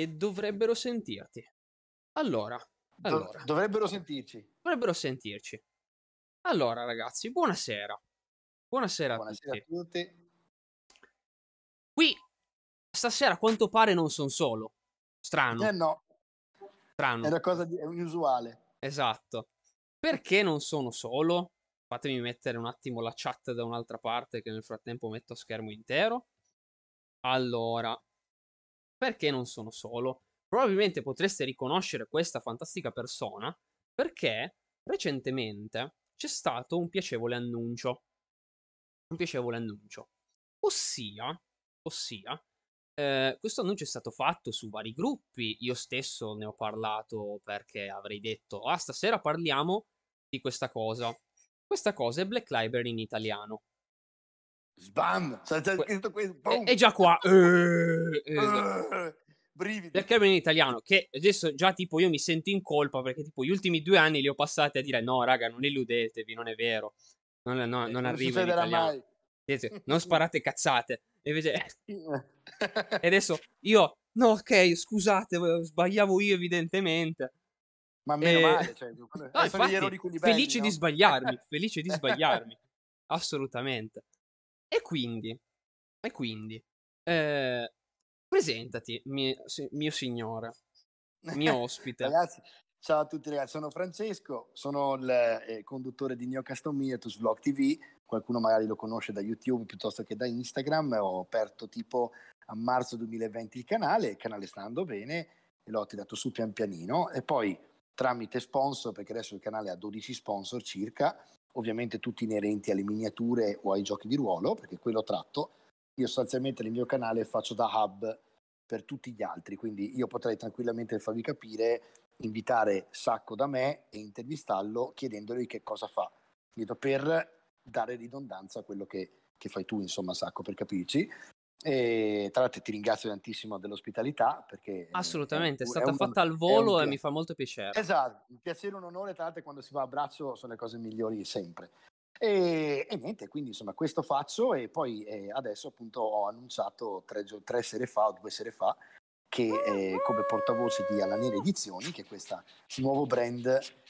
e dovrebbero sentirti. Allora, allora. dovrebbero sentirci. Dovrebbero sentirci. Allora, ragazzi, buonasera. Buonasera, buonasera a, tutti. a tutti. Qui stasera a quanto pare non sono solo. Strano. Eh no. Strano. È una cosa di... è inusuale. Esatto. Perché non sono solo? Fatemi mettere un attimo la chat da un'altra parte che nel frattempo metto a schermo intero. Allora, perché non sono solo. Probabilmente potreste riconoscere questa fantastica persona perché recentemente c'è stato un piacevole annuncio. Un piacevole annuncio. Ossia, ossia eh, questo annuncio è stato fatto su vari gruppi, io stesso ne ho parlato perché avrei detto, ah stasera parliamo di questa cosa. Questa cosa è Black Library in italiano. Sbam! Cioè, que- è già qua. eh, eh. eh brividi. Perché almeno in italiano, che adesso già tipo io mi sento in colpa perché tipo gli ultimi due anni li ho passati a dire no raga non illudetevi, non è vero, non, no, eh, non, non arriva in italiano. Mai. Non sparate cazzate. E invece... Eh, adesso io, no ok scusate, sbagliavo io evidentemente. Ma meno e... male, cioè, no, infatti, felice belli, di sbagliarmi, felice di sbagliarmi, assolutamente. E quindi, e quindi eh, presentati, mio, mio signore, mio ospite. Ragazzi, Ciao a tutti ragazzi, sono Francesco, sono il eh, conduttore di Neo Custom Hiatus Vlog TV, qualcuno magari lo conosce da YouTube piuttosto che da Instagram, ho aperto tipo a marzo 2020 il canale, il canale sta andando bene e l'ho tirato su pian pianino e poi tramite sponsor, perché adesso il canale ha 12 sponsor circa, ovviamente tutti inerenti alle miniature o ai giochi di ruolo, perché quello tratto. Io sostanzialmente nel mio canale faccio da hub per tutti gli altri, quindi io potrei tranquillamente farvi capire, invitare Sacco da me e intervistarlo chiedendogli che cosa fa, per dare ridondanza a quello che, che fai tu, insomma, Sacco, per capirci. E, tra l'altro ti ringrazio tantissimo dell'ospitalità perché assolutamente è, è stata è fatta al volo e mi fa molto piacere. Esatto, un piacere, un onore, tra l'altro quando si va a braccio sono le cose migliori sempre. E, e niente, quindi insomma questo faccio e poi eh, adesso appunto ho annunciato tre, tre, sere fa o due sere fa che eh, come portavoce di Alaniere Edizioni, che è questo nuovo brand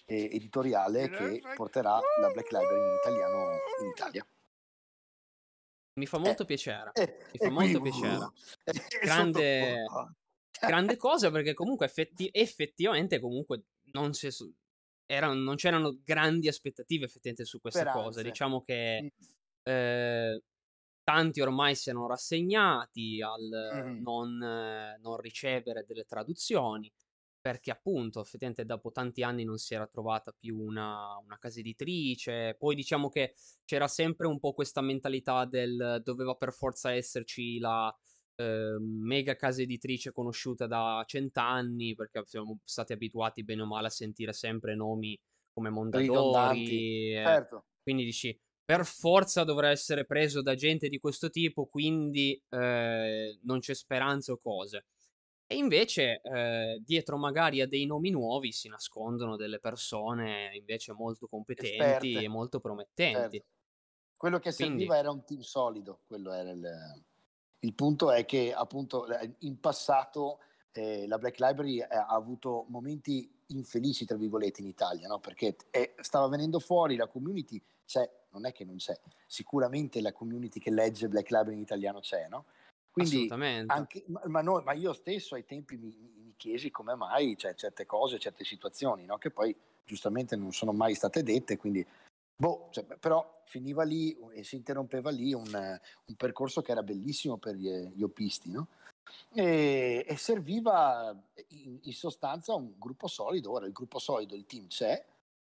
eh, editoriale che porterà la Black Library in italiano in Italia. Mi fa eh, molto piacere. Eh, mi fa molto piacere. Grande, grande cosa perché comunque effetti- effettivamente comunque non, su- era, non, c'erano grandi aspettative effettivamente su questa Speranze. cosa. Diciamo che mm. eh, tanti ormai siano rassegnati al mm. non, non ricevere delle traduzioni perché appunto effettivamente dopo tanti anni non si era trovata più una, una casa editrice, poi diciamo che c'era sempre un po' questa mentalità del doveva per forza esserci la eh, mega casa editrice conosciuta da cent'anni, perché siamo stati abituati bene o male a sentire sempre nomi come Mondadori, e, eh, certo. quindi dici per forza dovrà essere preso da gente di questo tipo, quindi eh, non c'è speranza o cose. E invece eh, dietro magari a dei nomi nuovi si nascondono delle persone invece molto competenti Esperte. e molto promettenti. Esperte. Quello che Quindi... era un team solido, quello era il... il punto è che appunto in passato eh, la Black Library eh, ha avuto momenti infelici, tra virgolette, in Italia, no? perché è, eh, stava venendo fuori la community, c'è, non è che non c'è, sicuramente la community che legge Black Library in italiano c'è, no? Quindi anche, ma, no, ma, io stesso ai tempi mi, mi chiesi come mai cioè, certe cose, certe situazioni, no? che poi giustamente non sono mai state dette, quindi boh, cioè, però finiva lì e si interrompeva lì un, un percorso che era bellissimo per gli, eh, gli opisti, no? e, e, serviva eh, in, in, sostanza un gruppo solido, ora il gruppo solido, il team c'è,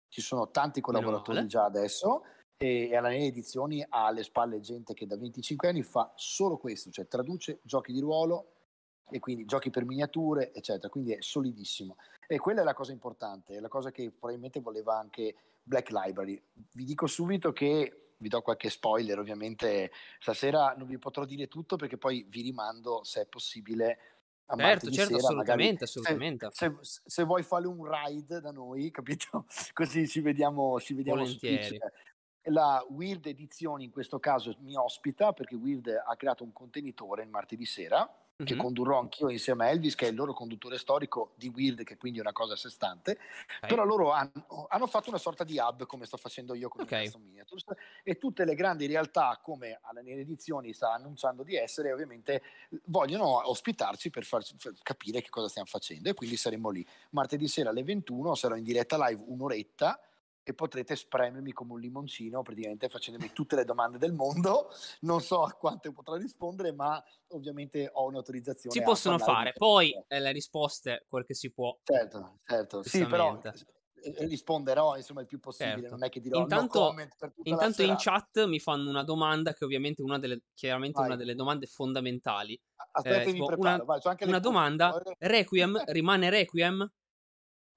ci sono tanti collaboratori già adesso e alla mia Edizioni ha alle spalle gente che da 25 anni fa solo questo, cioè traduce giochi di ruolo e quindi giochi per miniature, eccetera, quindi è solidissimo. E quella è la cosa importante, è la cosa che probabilmente voleva anche Black Library. Vi dico subito che vi do qualche spoiler, ovviamente stasera non vi potrò dire tutto perché poi vi rimando se è possibile a certo, certo, sera, assolutamente, assolutamente. Se, se, se, vuoi fare un ride da noi, capito? Così ci vediamo, ci vediamo Volentieri. su Twitch la Weird Edizioni in questo caso mi ospita perché Weird ha creato un contenitore il martedì sera mm-hmm. che mhm. condurrò anch'io insieme a Elvis che è il loro conduttore storico di Weird che quindi è una cosa a sé stante okay. però loro hanno, hanno, fatto una sorta di hub come sto facendo io con okay. il Miniatures e tutte le grandi realtà come alla Nere Edizioni sta annunciando di essere ovviamente vogliono ospitarci per far, per capire che cosa stiamo facendo e quindi saremo lì martedì sera alle 21 sarò in diretta live un'oretta e potrete spremermi come un limoncino praticamente facendomi tutte le domande del mondo non so a quante potrò rispondere ma ovviamente ho un'autorizzazione si possono fare di... poi eh, le risposte quel che si può certo certo sì però eh, risponderò insomma il più possibile certo. non è che dirò intanto, intanto in chat mi fanno una domanda che ovviamente è una delle, chiaramente Vai. una delle domande fondamentali aspetta eh, tipo, preparo, una, vai, una domanda Requiem rimane Requiem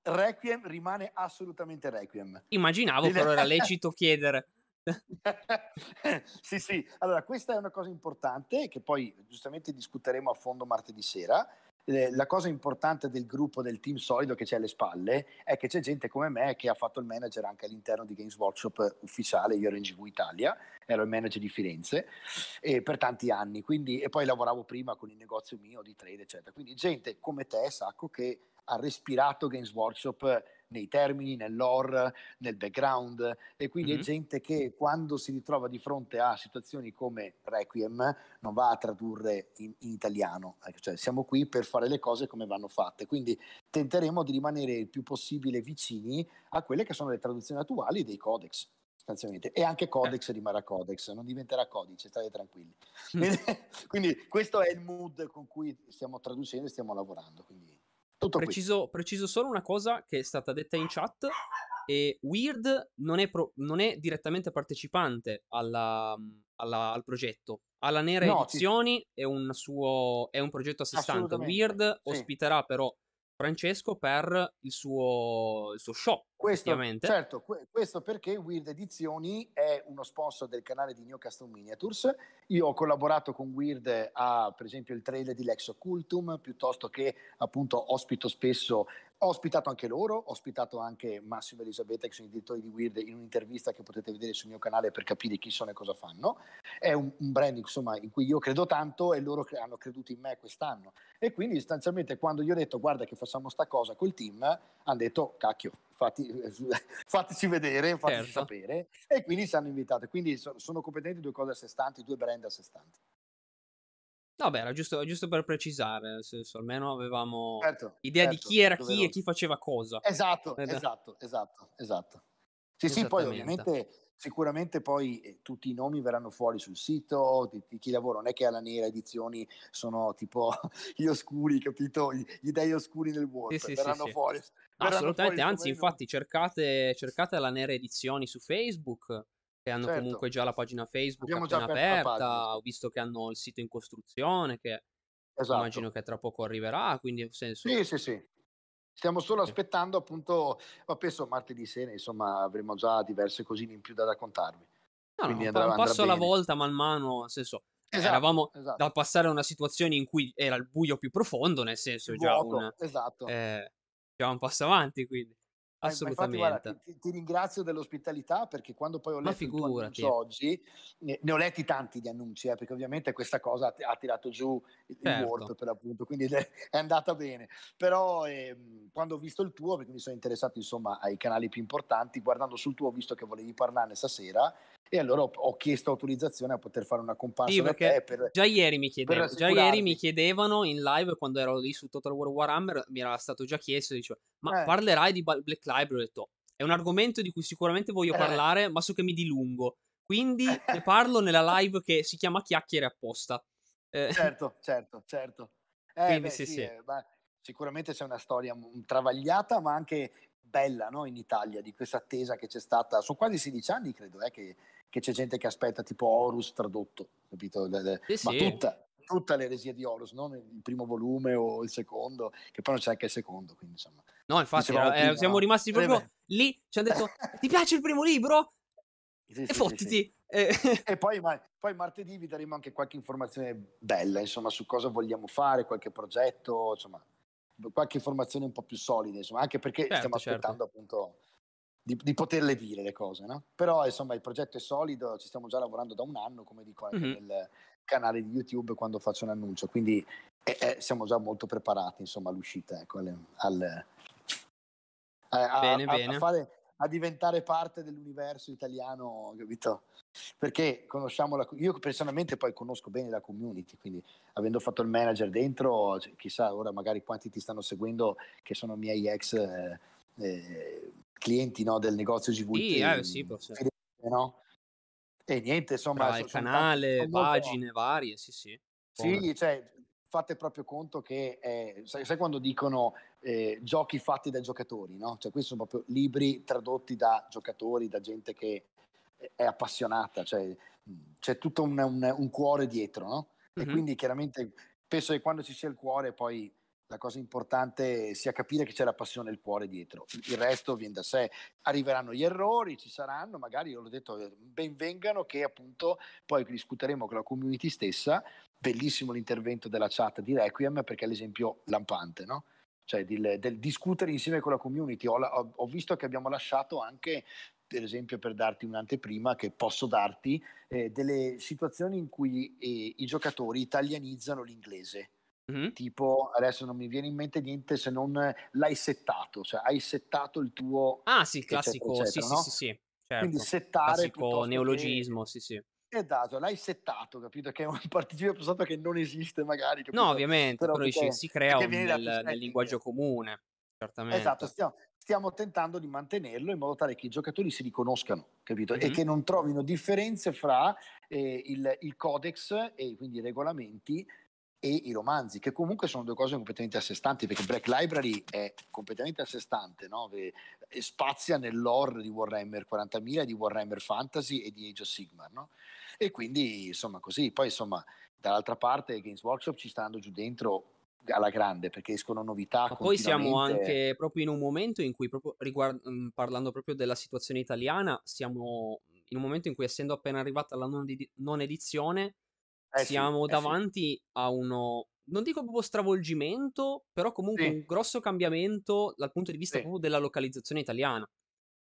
Requiem rimane assolutamente Requiem. Immaginavo, però era lecito chiedere. sì, sì. Allora, questa è una cosa importante che poi giustamente discuteremo a fondo martedì sera. Eh, la cosa importante del gruppo, del team solido che c'è alle spalle, è che c'è gente come me che ha fatto il manager anche all'interno di Games Workshop ufficiale, io ero in GV Italia, ero il manager di Firenze eh, per tanti anni, quindi, e poi lavoravo prima con il negozio mio di trade, eccetera. Quindi gente come te, Sacco, che ha respirato Games Workshop nei termini, nell'ore, nel background e quindi mm-hmm. è gente che quando si ritrova di fronte a situazioni come Requiem non va a tradurre in, in italiano, ecco, cioè siamo qui per fare le cose come vanno fatte, quindi tenteremo di rimanere il più possibile vicini a quelle che sono le traduzioni attuali dei codex e anche Codex rimarrà Codex, non diventerà codice, state tranquilli. Mm. Quindi questo è il mood con cui stiamo traducendo e stiamo lavorando. Quindi tutto preciso, preciso, solo una cosa che è stata detta in chat. E Weird non è, pro, non è direttamente partecipante alla, alla, al progetto. Alla Nera no, Edizioni ci... è, un suo, è, un progetto a sé stante. Weird sì. ospiterà però Francesco per il suo, il suo show. Questo, certo, que- questo perché Weird Edizioni è uno sponsor del canale di New Custom Miniatures. Io ho collaborato con Weird a, per esempio, il trailer di Lex Occultum, piuttosto che appunto ospito spesso ho ospitato anche loro, ho ospitato anche Massimo e Elisabetta, che sono i direttori di Weird, in un'intervista che potete vedere sul mio canale per capire chi sono e cosa fanno. È un, un brand insomma, in cui io credo tanto e loro cre- hanno creduto in me quest'anno. E quindi sostanzialmente quando gli ho detto guarda che facciamo sta cosa col team, hanno detto cacchio, fatti, fateci vedere, fateci certo. sapere. E quindi si hanno invitato. Quindi so, sono competenti due cose a sé stanti, due brand a sé stanti. No, beh, era giusto, giusto, per precisare, nel senso, almeno avevamo certo, idea certo, di chi era chi e chi faceva cosa. Esatto, Ed... Eh, esatto, esatto, esatto. Sì, sì, poi ovviamente sicuramente poi eh, tutti i nomi verranno fuori sul sito di, di chi lavora, non è che alla nera edizioni sono tipo gli oscuri, capito? Gli, gli dei oscuri del vuoto, sì, sì, verranno sì, fuori. Verranno assolutamente, fuori anzi, infatti cercate, cercate la nera edizioni su Facebook che hanno certo. comunque già la pagina Facebook Abbiamo appena aperta, aperta ho visto che hanno il sito in costruzione che esatto. immagino che tra poco arriverà, quindi senso... Sì, sì, sì. Stiamo solo aspettando appunto, ma penso martedì sera insomma avremo già diverse cosine in più da raccontarvi. No, no, andrà, un passo alla volta man mano, nel senso, eh, esatto, eravamo esatto. da passare a una situazione in cui era il buio più profondo, nel senso, il già, vuoto, una, esatto. eh, già un passo avanti quindi assolutamente. Infatti, guarda, ti, ti, ringrazio dell'ospitalità perché quando poi ho letto il tuo annuncio oggi, ne, ne, ho letti tanti di annunci, eh, perché ovviamente questa cosa ha tirato giù il certo. Word per l'appunto, quindi è andata bene. Però eh, quando ho visto il tuo, perché mi sono interessato insomma ai canali più importanti, guardando sul tuo ho visto che volevi parlarne stasera e allora ho, ho chiesto autorizzazione a poter fare una comparsa sì, perché per, già, ieri mi chiedevo, già ieri mi chiedevano in live quando ero lì su Total War Warhammer, mi era stato già chiesto, diceva, ma eh. parlerai di Black Library? Ho detto, è un argomento di cui sicuramente voglio eh. parlare, ma so che mi dilungo. Quindi ne parlo nella live che si chiama Chiacchiere apposta. Eh. Certo, certo, certo. Eh, Quindi, beh, sì, sì. Beh, sicuramente c'è una storia travagliata, ma anche bella no? in Italia di questa attesa che c'è stata. Sono quasi 16 anni, credo, eh, che che c'è gente che aspetta tipo Horus tradotto, capito? Sì, Ma sì. tutta, tutta l'eresia di Horus, non il primo volume o il secondo, che poi non c'è anche il secondo, quindi insomma. No, infatti, no, eh, prima, eh, siamo rimasti proprio eh lì, ci hanno detto "Ti piace il primo libro?" Sì, e sì, fottiti. Sì, eh. E poi, ma, poi, martedì vi daremo anche qualche informazione bella, insomma, su cosa vogliamo fare, qualche progetto, insomma, qualche informazione un po' più solida, insomma, anche perché certo, stiamo aspettando certo. appunto di, di, poterle dire le cose, no? Però insomma il progetto è solido, ci stiamo già lavorando da un anno, come dico anche mm-hmm. nel canale di YouTube quando faccio un annuncio, quindi eh, eh, siamo già molto preparati insomma all'uscita, ecco, alle, alle, a, bene, a, bene. A, fare, a, diventare parte dell'universo italiano, capito? Perché conosciamo la io personalmente poi conosco bene la community, quindi avendo fatto il manager dentro, cioè, chissà ora magari quanti ti stanno seguendo che sono miei ex eh, eh, clienti no, del negozio GVT. Sì, eh, sì, forse. No? E niente, insomma... il canale, tanti, pagine varie, sì, sì. Sì, Come. cioè, fate proprio conto che, è, eh, sai, sai, quando dicono eh, giochi fatti da giocatori, no? Cioè, questi sono proprio libri tradotti da giocatori, da gente che è appassionata, cioè c'è tutto un, un, un cuore dietro, no? Mm-hmm. E quindi chiaramente penso che quando ci sia il cuore poi la cosa importante sia capire che c'è la passione e il cuore dietro, il resto viene da sé, arriveranno gli errori, ci saranno, magari io l'ho detto, eh, benvengano che appunto poi discuteremo con la community stessa, bellissimo l'intervento della chat di Requiem perché è l'esempio lampante, no? cioè del, del, discutere insieme con la community, ho, ho, ho visto che abbiamo lasciato anche per esempio per darti un'anteprima che posso darti eh, delle situazioni in cui eh, i giocatori italianizzano l'inglese Mm-hmm. Tipo, adesso non mi viene in mente niente se non l'hai settato, cioè hai settato il tuo... Ah sì, classico, eccetera, sì, no? sì, sì, sì, certo. Quindi settare... Classico neologismo, che... sì, sì. Esatto, l'hai settato, capito? Che è un participio passato che non esiste magari. Capito? No, ovviamente, però, però dici, si crea un, nel, nel linguaggio comune, esatto, certamente. Esatto, stiamo, stiamo tentando di mantenerlo in modo tale che i giocatori si riconoscano, capito? Mm-hmm. E che non trovino differenze fra eh, il, il codex e quindi i regolamenti e i romanzi, che comunque sono due cose completamente a sé stanti, perché Black Library è completamente a sé stante, no? spazia nell'ore di Warhammer 40.000, di Warhammer Fantasy e di Age of Sigmar. No? E quindi, insomma, così. Poi, insomma, dall'altra parte Games Workshop ci sta andando giù dentro alla grande perché escono novità. Ma poi siamo anche proprio in un momento in cui, proprio riguard- mm, parlando proprio della situazione italiana, siamo in un momento in cui, essendo appena arrivata la non, ed- non edizione, eh siamo eh sì, davanti eh sì. a uno, non dico proprio stravolgimento, però comunque sì. un grosso cambiamento dal punto di vista proprio della localizzazione italiana.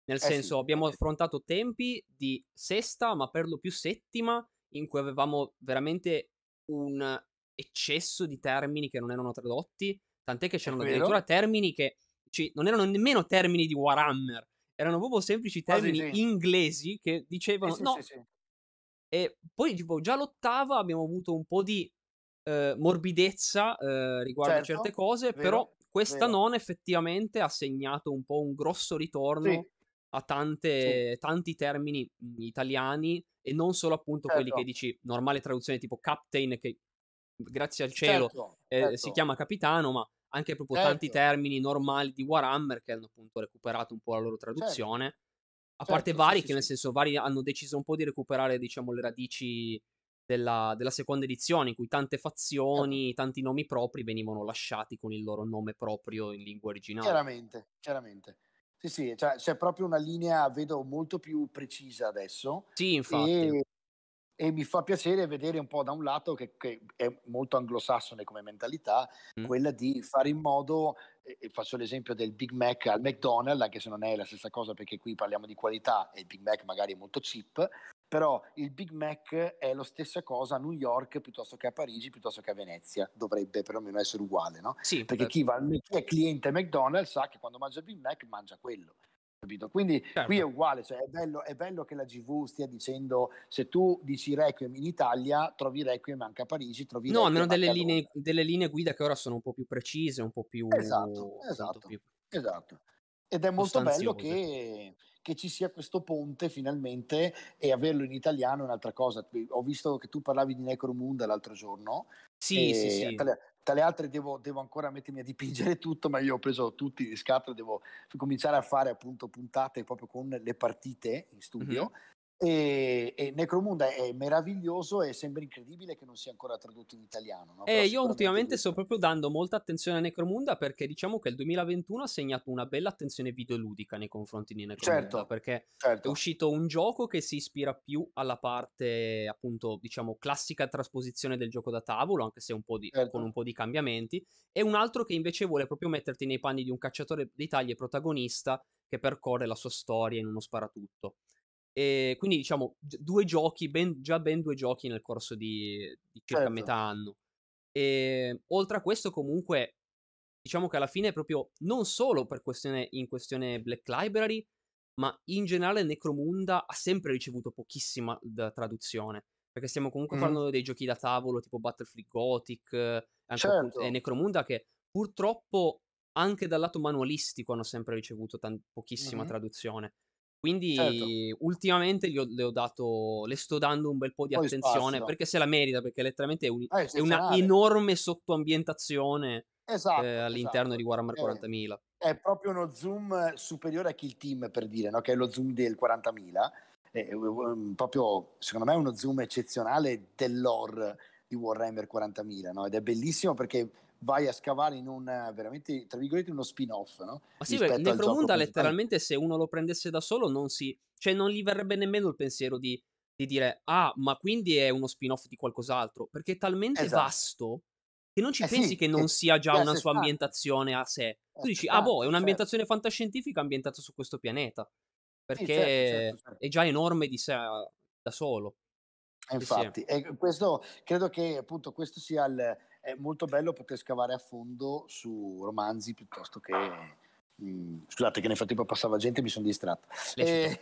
Nel eh senso, abbiamo affrontato tempi di sesta, ma per lo più settima, in cui avevamo veramente un eccesso di termini che non erano tradotti, tant'è che c'erano addirittura termini che cioè, non erano nemmeno termini di Warhammer, erano proprio semplici termini inglesi che dicevano no, e poi, tipo, già l'ottava abbiamo avuto un po' di eh, morbidezza eh, riguardo certo, a certe cose, vero, però questa vero. non effettivamente ha segnato un po' un grosso ritorno sì. a tante, sì. tanti termini mhmm, italiani e non solo appunto certo. quelli che certo. dici normale traduzione tipo captain che mhmm, grazie al cielo certo, eh, si certo. chiama capitano, ma anche proprio tanti certo. termini normali di Warhammer che hanno appunto recuperato un po' la loro traduzione a certo, parte Vari, sì, che sì, nel senso Vari hanno deciso un po' di recuperare, diciamo, le radici della, della seconda edizione, in cui tante certo. fazioni, tanti nomi propri venivano lasciati con il loro nome proprio in lingua originale. Chiaramente, chiaramente. Sì, sì, cioè, c'è proprio una linea, vedo, molto più precisa adesso. Sì, infatti. E e mi fa piacere vedere un po' da un lato che, che è molto anglosassone come mentalità, mm. quella di fare in modo, eh, faccio l'esempio del Big Mac al McDonald's, anche se non è la stessa cosa perché qui parliamo di qualità e il Big Mac magari è molto cheap, però il Big Mac è la stessa cosa a New York piuttosto che a Parigi, piuttosto che a Venezia, dovrebbe perlomeno essere uguale, no? Sì, perché certo. chi, va, chi è cliente McDonald's sa che quando mangia il Big Mac mangia quello. Capito? Quindi certo. qui è certo. uguale, cioè è, bello, è, bello, che la GV stia dicendo se tu dici Requiem in Italia trovi Requiem anche a Parigi, trovi No, almeno delle linee, delle linee, guida che ora sono un po' più precise, un po' più... Esatto, esatto, più esatto. Ed è molto bello che, che, ci sia questo ponte finalmente e averlo in italiano è un'altra cosa. Ho visto che tu parlavi di Necromunda l'altro giorno. Sì, sì, sì tra le altre devo, devo, ancora mettermi a dipingere tutto, ma io ho preso tutti gli scatoli, devo cominciare a fare appunto puntate proprio con le partite in studio, mm-hmm. E, e, Necromunda è meraviglioso e sembra incredibile che non sia ancora tradotto in italiano. No? Eh, io ultimamente sto proprio dando molta attenzione a Necromunda perché diciamo che il 2021 ha segnato una bella attenzione videoludica nei confronti di Necromunda certo, perché certo. è uscito un gioco che si ispira più alla parte appunto diciamo classica trasposizione del gioco da tavolo anche se un di, certo. con un po' di cambiamenti e un altro che invece vuole proprio metterti nei panni di un cacciatore d'Italia protagonista che percorre la sua storia in uno sparatutto. E ehm, quindi diciamo due giochi, ben, già ben due giochi nel corso di, di circa certo. metà anno. E ehm, oltre a questo comunque diciamo che alla fine proprio non solo per questione, in questione Black Library, ma in generale Necromunda ha sempre ricevuto pochissima traduzione, perché stiamo comunque mm. parlando dei giochi da tavolo tipo Battlefield Gothic eh, e eh, certo. Necromunda che purtroppo anche dal lato manualistico hanno sempre ricevuto tan- pochissima mm. traduzione. Certo. Quindi Certo. ultimamente gli ho, le ho dato le sto dando un bel po' di Poi attenzione spazio. perché se la merita, perché letteralmente è, un- è eh, è una enorme sottoambientazione eh, Esatto, all'interno di esatto. Warhammer È, 40.000. è proprio uno zoom superiore a Kill Team per dire, no? che è lo zoom del 40.000. È, è un- proprio, secondo me, è uno zoom eccezionale dell'or di Warhammer 40.000, no? Ed è bellissimo perché vai a scavare in un veramente tra virgolette uno spin-off, no? Ma sì, beh, Necromunda letteralmente se uno lo prendesse da solo non si cioè non gli verrebbe nemmeno il pensiero di, di dire "Ah, ma quindi è uno spin-off di qualcos'altro", perché è talmente esatto. vasto che non ci eh pensi sì, che eh, non che, sia già eh, una sua ambientazione a sé. Eh, tu dici "Ah, boh, è un'ambientazione certo. fantascientifica ambientata su questo pianeta". Certo, perché sì, certo, certo, è già enorme di sé da solo. Infatti, sì. questo, credo che appunto questo sia il, molto bello poter scavare a fondo su romanzi piuttosto che Mm, scusate che nel frattempo passava gente e mi sono distratto eh,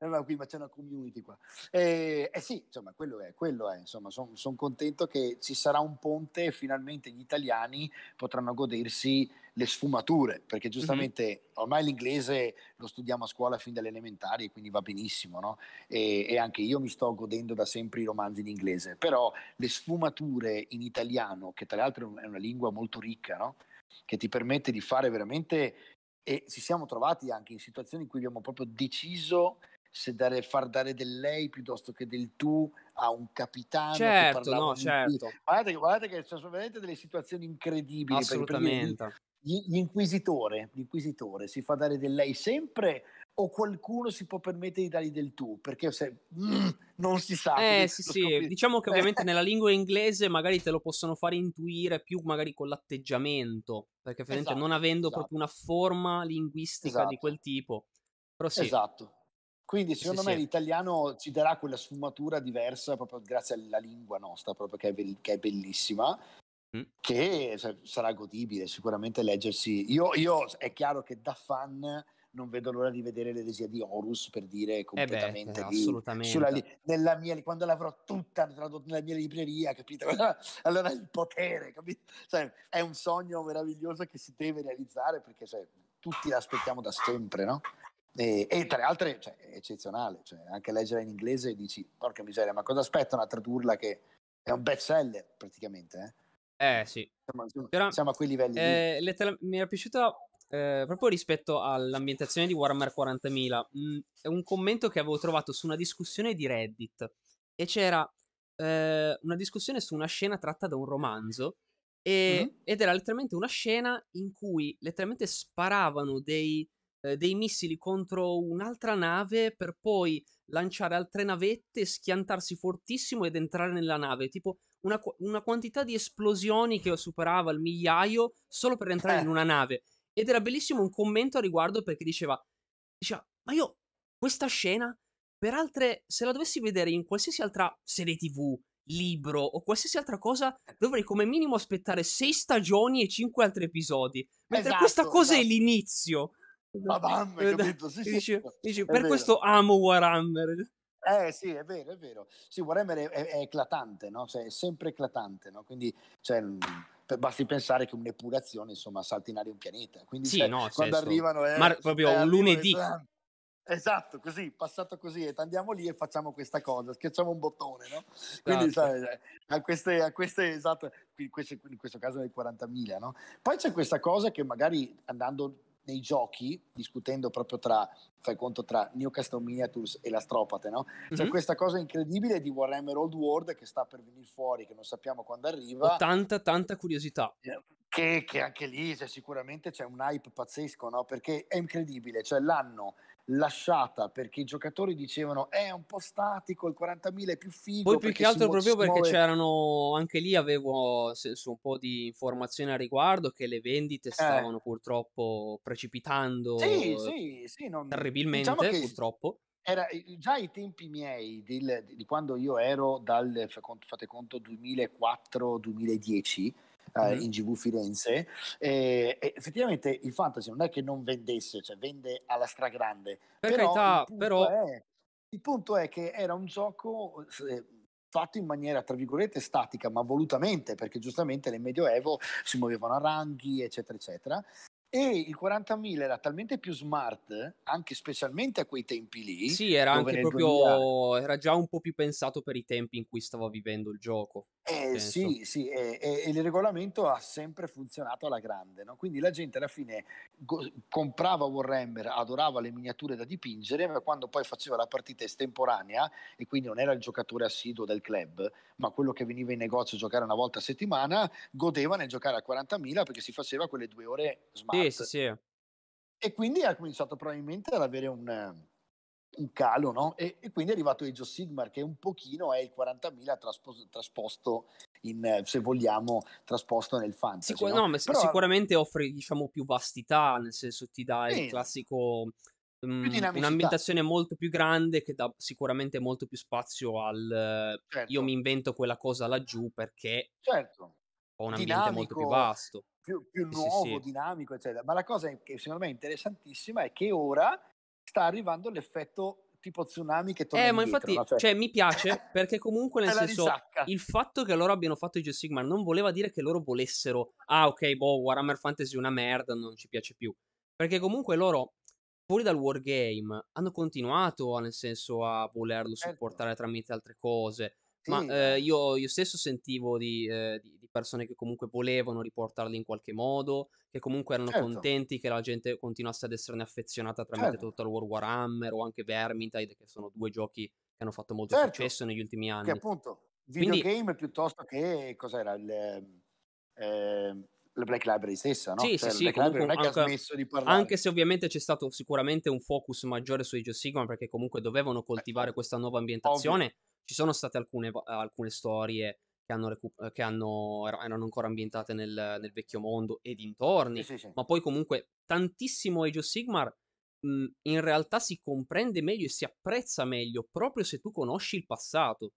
no, qui, ma c'è una community qua eh, eh sì insomma quello è, quello è insomma sono son contento che ci sarà un ponte e finalmente gli italiani potranno godersi le sfumature perché mhm. giustamente mm-hmm. ormai l'inglese lo studiamo a scuola fin dalle elementari quindi va benissimo no? e, e anche io mi sto godendo da sempre i romanzi in inglese però le sfumature in italiano che tra l'altro è una lingua molto ricca no? che ti permette di fare veramente e ci siamo trovati anche in situazioni in cui abbiamo proprio deciso se dare, far dare del lei piuttosto che del tu a un capitano certo, no, certo. Guardate, guardate, che ci sono veramente delle situazioni incredibili assolutamente l'inquisitore, l'inquisitore si fa dare del lei sempre o qualcuno si può permettere di dargli del tu, perché se, mm, non si sa. Eh sì, sì. diciamo che eh. ovviamente nella lingua inglese magari te lo possono fare intuire più magari con l'atteggiamento, perché ovviamente esatto, non avendo esatto. proprio una forma linguistica esatto. di quel esatto. tipo. Però sì. Esatto. Quindi secondo sì, me sì. l'italiano ci darà quella sfumatura diversa proprio grazie alla lingua nostra, proprio che è, be- che è bellissima mm. che sarà godibile sicuramente leggersi. Io, io, è chiaro che da fan non vedo l'ora di vedere l'eresia di Horus per dire completamente eh beh, lì, assolutamente. Li- nella mia, quando l'avrò tutta tradotta nella mia libreria, capito? allora il potere, capito? Cioè, sai, è un sogno meraviglioso che si deve realizzare perché sai, cioè, tutti l'aspettiamo da sempre, no? E, e, tra le altre cioè, è eccezionale, cioè, anche leggere in inglese dici porca miseria, ma cosa aspettano a tradurla che è un best seller praticamente? Eh, eh sì. Insomma, Però, siamo a quei livelli. Eh, lettera- mi è piaciuta eh, proprio rispetto all'ambientazione di Warhammer 40.000, mh, mm, è un commento che avevo trovato su una discussione di Reddit e c'era eh, una discussione su una scena tratta da un romanzo e, mm-hmm. ed era letteralmente una scena in cui letteralmente sparavano dei, eh, dei missili contro un'altra nave per poi lanciare altre navette, schiantarsi fortissimo ed entrare nella nave, tipo una, una quantità di esplosioni che superava il migliaio solo per entrare eh. in una nave. Ed era bellissimo un commento a riguardo perché diceva, diceva, ma io questa scena, per altre, se la dovessi vedere in qualsiasi altra serie tv, libro o qualsiasi altra cosa, dovrei come minimo aspettare sei stagioni e cinque altri episodi. Mentre esatto, questa cosa esatto. è l'inizio. Ma esatto. bam, hai esatto. capito? Sì, sì, dici, dici, per vero. questo amo Warhammer. Eh sì, è vero, è vero. Sì, Warhammer è, è, è eclatante, no? Cioè, è sempre eclatante, no? Quindi, cioè, per, basti pensare che un'epurazione insomma salta in aria un pianeta. Quindi sì, cioè, no, quando certo. arrivano... è Ma proprio un lunedì... Arrivano, Esatto, così, passato così, e andiamo lì e facciamo questa cosa, schiacciamo un bottone, no? Quindi esatto. sai, eh, a queste, a queste esatto, in questo, caso nel 40.000, no? Poi c'è questa cosa che magari andando nei giochi, discutendo proprio tra, fai conto, tra Newcastle Miniatures e l'Astropate, no? C'è mm-hmm. questa cosa incredibile di Warhammer Old World che sta per venire fuori, che non sappiamo quando arriva. Ho tanta, tanta curiosità. Eh, che, che anche lì cioè, sicuramente c'è un hype pazzesco, no? Perché è incredibile, cioè l'anno lasciata perché i giocatori dicevano è un po' statico, il 40.000 è più figo. Poi più che altro muo- proprio perché c'erano, anche lì avevo senso, un po' di informazioni a riguardo che le vendite eh. stavano purtroppo precipitando sì, sì, sì, non... Mhmm, diciamo terribilmente diciamo purtroppo. Era, già ai tempi miei, di, di quando io ero dal, fate conto, 2004-2010, mm. in GV Firenze. E, e effettivamente il fantasy non è che non vendesse, cioè vende alla stragrande. Per però, carità, il però... È, il punto è che era un gioco... Eh, fatto in maniera tra virgolette statica ma volutamente perché giustamente nel medioevo si muovevano a ranghi eccetera eccetera e il 40.000 era talmente più smart, anche specialmente a quei tempi lì. Sì, era anche proprio 2000... era già un po' più pensato per i tempi in cui stava vivendo il gioco. Eh, sì, sì, e, e, il regolamento ha sempre funzionato alla grande, no? quindi la gente alla fine go- comprava Warhammer, adorava le miniature da dipingere, ma quando poi faceva la partita estemporanea, e quindi non era il giocatore assiduo del club, ma quello che veniva in negozio a giocare una volta a settimana, godeva nel giocare a 40.000 perché si faceva quelle due ore smart. Sì, sì, sì. E quindi ha cominciato probabilmente ad avere un, eh, un calo, no? E, e, quindi è arrivato Age of Sigmar che un pochino è il 40.000 traspos- trasposto in, eh, se vogliamo, trasposto nel fantasy. Sicur- no? No, Però... sicuramente offre, diciamo, più vastità, nel senso ti dà il classico... Mh, mhmm, un'ambientazione molto più grande che dà sicuramente molto più spazio al certo. io mi invento quella cosa laggiù perché certo. ho un ambiente Dinamico, molto più vasto più, più nuovo, sì, sì. dinamico, eccetera. Ma la cosa che secondo me è interessantissima è che ora sta arrivando l'effetto tipo tsunami che torna eh, ma indietro, infatti, cioè... cioè... mi piace perché comunque nel senso il fatto che loro abbiano fatto i Age Sigmar non voleva dire che loro volessero ah ok, boh, Warhammer Fantasy è una merda, non ci piace più. Perché comunque loro fuori dal wargame hanno continuato nel senso a volerlo certo. supportare tramite altre cose. Ma eh, io, io, stesso sentivo di, eh, di, di, persone che comunque volevano riportarli in qualche modo, che comunque erano certo. contenti che la gente continuasse ad esserne affezionata tramite certo. Total War Warhammer o anche Vermintide, che sono due giochi che hanno fatto molto certo. successo negli ultimi anni. Che appunto, videogame Quindi... piuttosto che cos'era il... Eh, la Black Library stessa, no? Sì, cioè, sì, sì comunque, anche, anche, se ovviamente c'è stato sicuramente un focus maggiore sui Joe Sigma perché comunque dovevano coltivare questa nuova ambientazione, Ovvio. Ci sono state alcune, ehm, alcune storie che, hanno recu- ehm, che hanno, er, erano ancora ambientate nel, nel, vecchio mondo e dintorni, sì, sì, ma poi comunque tantissimo Age of Sigmar mh, mhmm, in realtà si comprende meglio e si apprezza meglio proprio se tu conosci il passato.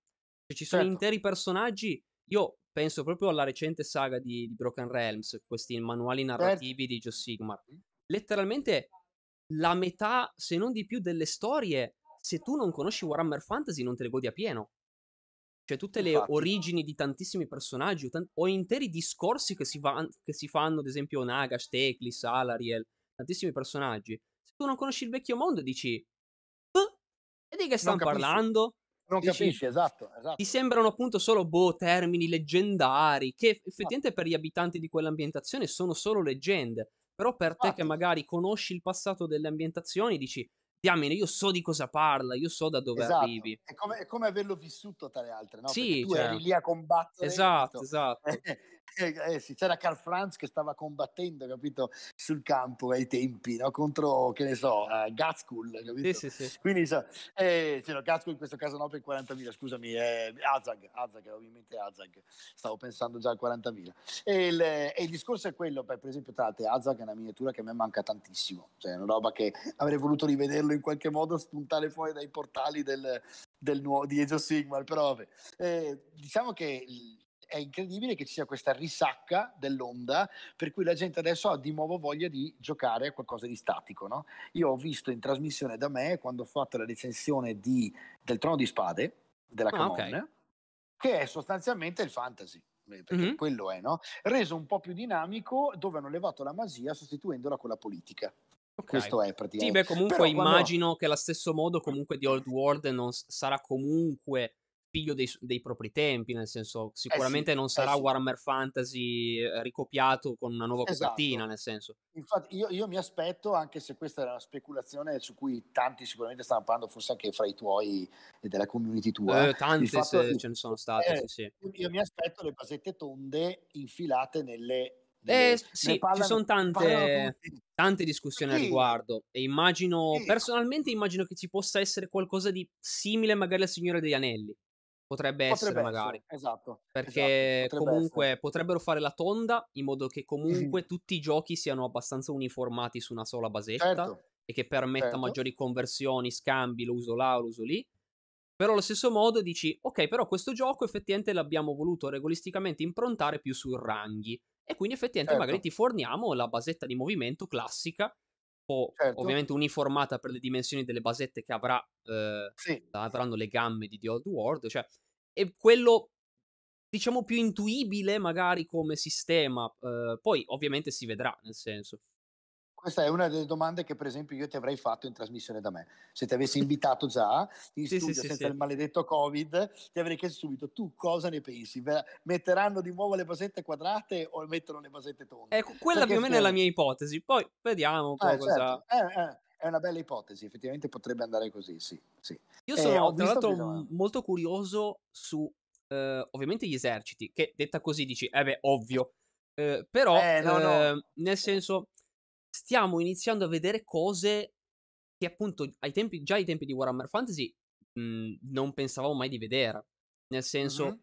Cioè, ci sono certo. interi personaggi, io penso proprio alla recente saga di, di Broken Realms, questi manuali certo. narrativi certo. di of Sigmar. Letteralmente la metà, se non di più, delle storie se tu non conosci Warhammer Fantasy non te le godi a pieno. Cioè tutte le Infatti. origini di tantissimi personaggi o, tan- o interi discorsi che si, va- che si, fanno, ad esempio Nagash, Teklis, Alariel, tantissimi personaggi. Se tu non conosci il vecchio mondo dici... E di che stanno parlando? non dici, capisci, esatto, esatto, Ti sembrano appunto solo boh, termini leggendari, che ah. effettivamente per gli abitanti di quell'ambientazione sono solo leggende. Però per te ah. che magari conosci il passato delle ambientazioni dici diamine, io so di cosa parla, io so da dove esatto. arrivi. È come, è come averlo vissuto tra le altre, no? Sì, Perché tu cioè... eri lì a certo. combattere. Esatto, esatto. eh, eh, sì, c'era Carl Franz che stava combattendo, capito, sul campo ai tempi, no? contro, che ne so, uh, eh, Gatskul, capito? Sì, sì, sì. Quindi, so, eh, cioè, no, Gatskul in questo caso no per 40.000, scusami, eh, Azag, Azag, ovviamente Azag, stavo pensando già a 40.000. E il, e il discorso è quello, per, per esempio, tra l'altro Azag è una miniatura che a me manca tantissimo, cioè è una roba che avrei voluto rivederlo in qualche modo, spuntare fuori dai portali del, del nuovo, di Ezio Sigmar, però vabbè. Eh, diciamo che... Il, è incredibile che ci sia questa risacca dell'onda per cui la gente adesso ha di nuovo voglia di giocare a qualcosa di statico. No? Io ho visto in trasmissione da me, quando ho fatto la recensione di, del Trono di Spade, della Camon, ah, okay. che è sostanzialmente il fantasy eh, perché mm-hmm. quello è, no? Reso un po' più dinamico, dove hanno levato la magia sostituendola con la politica. Okay. Questo è praticamente. Sì, beh, comunque Però immagino quando... che allo stesso modo comunque di Old World non sarà comunque figlio dei, dei, propri tempi, nel senso sicuramente eh sì, non eh sarà eh sì. Warhammer Fantasy eh, ricopiato con una nuova esatto. copertina, nel senso. Infatti io, io, mi aspetto, anche se questa era una speculazione su cui tanti sicuramente stanno parlando, forse anche fra i tuoi e della community tua. Eh, tante se che, ce ne sono state, eh, sì, Io mi aspetto le basette tonde infilate nelle... nelle sì, parlano, ci sono tante, tante discussioni al riguardo e immagino, personalmente immagino che ci possa essere qualcosa di simile magari al Signore degli Anelli Potrebbe, potrebbe essere, essere magari. Esatto. Perché esatto, potrebbe comunque essere. potrebbero fare la tonda in modo che comunque mm. tutti i giochi siano abbastanza uniformati su una sola basetta certo. e che permetta certo. maggiori conversioni, scambi, lo uso là, lo uso lì. Però allo stesso modo dici, ok, però questo gioco effettivamente l'abbiamo voluto regolisticamente improntare più su ranghi. E quindi effettivamente certo. magari ti forniamo la basetta di movimento classica po' certo. ovviamente uniformata per le dimensioni delle basette che avrà, eh, sì. avranno le gambe di The Old World, cioè è quello diciamo più intuibile magari come sistema, eh, poi ovviamente si vedrà nel senso. Questa è una delle domande che, per esempio, io ti avrei fatto in trasmissione da me. Se ti avessi invitato già in sì, studio sì, senza sì, il maledetto Covid, ti avrei chiesto subito: tu cosa ne pensi? Metteranno di nuovo le basette quadrate o mettono le basette tonde? Ecco, quella Perché più o meno è la mia ipotesi. Poi vediamo un ah, po' ah, cosa. Certo. Eh, eh è una bella ipotesi, effettivamente potrebbe andare così, sì. sì. Io eh, sono tra l'altro bisogno... molto curioso su eh, ovviamente gli eserciti, che detta così dici, eh beh, ovvio, eh, però eh, no, no. Eh, nel senso stiamo iniziando a vedere cose che appunto ai tempi, già ai tempi di Warhammer Fantasy mh, mhmm, non pensavamo mai di vedere. Nel senso, uh-huh.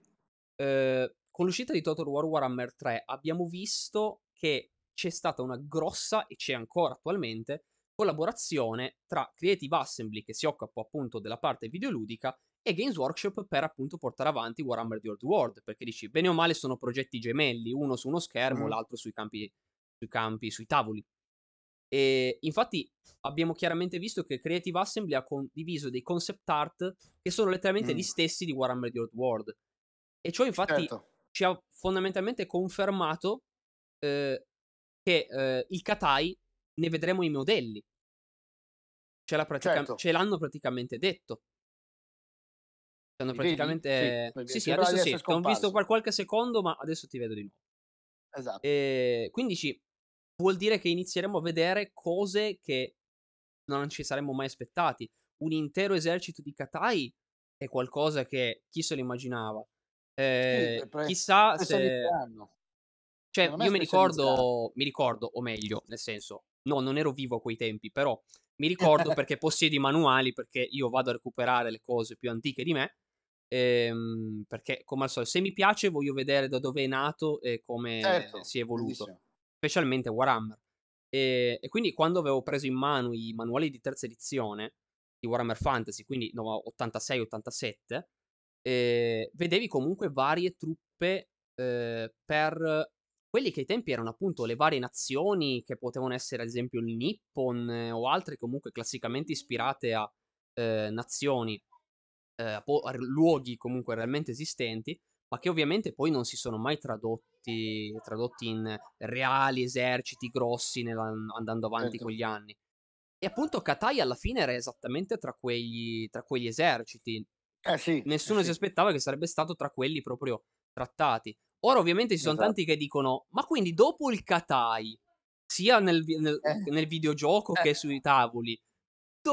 eh, con l'uscita di Total War Warhammer 3 abbiamo visto che c'è stata una grossa, e c'è ancora attualmente, collaborazione tra Creative Assembly, che si occupa appunto della parte videoludica, e Games Workshop per appunto portare avanti Warhammer The Old World, perché dici, bene o male sono progetti gemelli, uno su uno schermo, mm. l'altro sui campi, sui campi, sui tavoli. E infatti abbiamo chiaramente visto che Creative Assembly ha condiviso dei concept art che sono letteralmente mm. gli stessi di Warhammer The Old World. E ciò infatti certo. ci ha fondamentalmente confermato eh, che eh, il Katai ne vedremo i modelli. Ce, pratica- certo. ce l'hanno praticamente detto. Ci hanno praticamente... Vedi? Sì, sì, sì adesso sì, ho visto per qualche secondo, ma adesso ti vedo di nuovo. Esatto. E quindi ci vuol dire che inizieremo a vedere cose che non ci saremmo mai aspettati. Un intero esercito di Katai è qualcosa che chi se lo immaginava. Eh, chissà se... Cioè, io mi ricordo, mi ricordo, o meglio, nel senso, no, non ero vivo a quei tempi, però mi ricordo perché possiedo i manuali, perché io vado a recuperare le cose più antiche di me, ehm, perché come al solito, se mi piace voglio vedere da dove è nato e come certo, si è evoluto. Bellissimo specialmente Warhammer. E, e, quindi quando avevo preso in mano i manuali di terza edizione di Warhammer Fantasy, quindi 86-87, eh, vedevi comunque varie truppe eh, per quelli che ai tempi erano appunto le varie nazioni che potevano essere ad esempio il Nippon eh, o altre comunque classicamente ispirate a eh, nazioni, eh, po- luoghi comunque realmente esistenti, ma che ovviamente poi non si sono mai tradotti, tradotti in reali eserciti grossi nella, andando avanti certo. con gli anni. E appunto Katai alla fine era esattamente tra quegli, tra quegli eserciti. Eh sì, Nessuno eh si aspettava che sarebbe stato tra quelli proprio trattati. Ora ovviamente ci sono esatto. tanti che dicono, ma quindi dopo il Katai, sia nel, nel, eh. nel videogioco eh. che sui tavoli,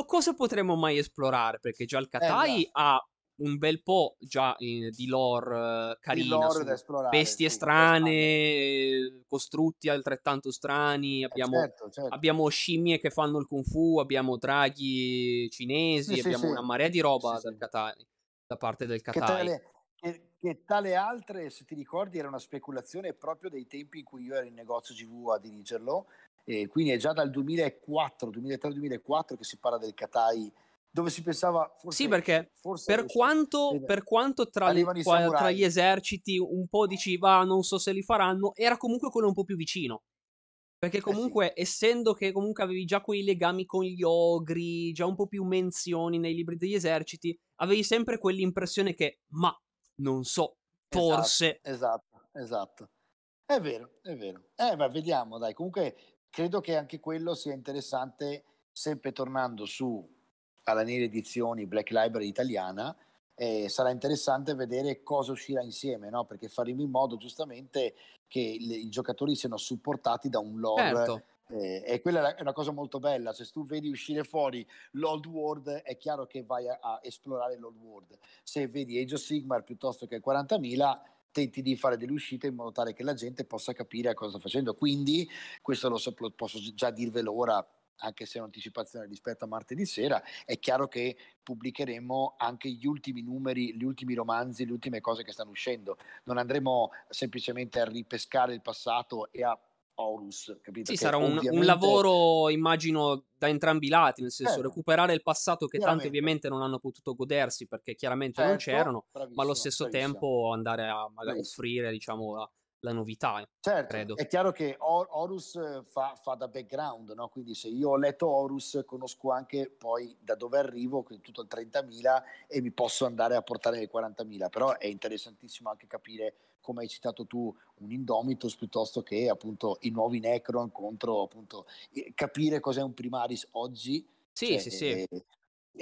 cosa potremmo mai esplorare? Perché già il eh, Katai no. ha un bel po' già in, ehm, di lore carino, ehm, di lore da esplorare, bestie sì, strane, ehm, costrutti altrettanto strani, eh, abbiamo, eh certo, certo. abbiamo, scimmie che fanno il kung fu, abbiamo draghi cinesi, sì, abbiamo sì, una marea di roba Katai, da parte del Qatar. Che, che tale altre, se ti ricordi, era una speculazione proprio dei tempi in cui io ero in negozio GV a dirigerlo, e quindi è già dal 2004, 2003-2004 che si parla del Katai dove si pensava forse... Sì, perché forse per, quanto, per, quanto, tra, le, qua, tra gli eserciti un po' diceva ah, non so se li faranno, era comunque quello un po' più vicino. Perché comunque, eh sì. essendo che comunque avevi già quei legami con gli ogri, già un po' più menzioni nei libri degli eserciti, avevi sempre quell'impressione che, ma, non so, forse... Esatto, esatto. esatto. È vero, è vero. Eh, beh, vediamo, dai. Comunque, credo che anche quello sia interessante, sempre tornando su alla Nere Edizioni Black Library italiana. Eh, sarà interessante vedere cosa uscirà insieme, no? perché faremo in modo giustamente che le, i giocatori siano supportati da un lore. Certo. Eh, e quella è una cosa molto bella. Se tu vedi uscire fuori l'old world, è chiaro che vai a, a esplorare l'old world. Se vedi Age of Sigmar piuttosto che 40.000, tenti di fare delle uscite in modo tale che la gente possa capire a cosa sta facendo. Quindi, questo lo so, posso già dirvelo ora anche se è un'anticipazione rispetto a martedì sera, è chiaro che pubblicheremo anche gli ultimi numeri, gli ultimi romanzi, le ultime cose che stanno uscendo. Non andremo semplicemente a ripescare il passato e a Horus, capito? Sì, che sarà un, ovviamente... un, lavoro, immagino, da entrambi i lati, nel senso eh, recuperare il passato che tanti ovviamente non hanno potuto godersi perché chiaramente certo, non c'erano, ma allo stesso bravissimo. tempo andare a magari, offrire, diciamo, a la novità. Eh, certo, credo. è chiaro che Or- Horus fa, fa, da background, no? quindi se io ho letto Horus conosco anche poi da dove arrivo, quindi tutto il 30.000 e mi posso andare a portare il 40.000, però è interessantissimo anche capire, come hai citato tu, un Indomitus piuttosto che appunto i nuovi Necron contro appunto capire cos'è un Primaris oggi. Sì, cioè, sì, sì. Eh,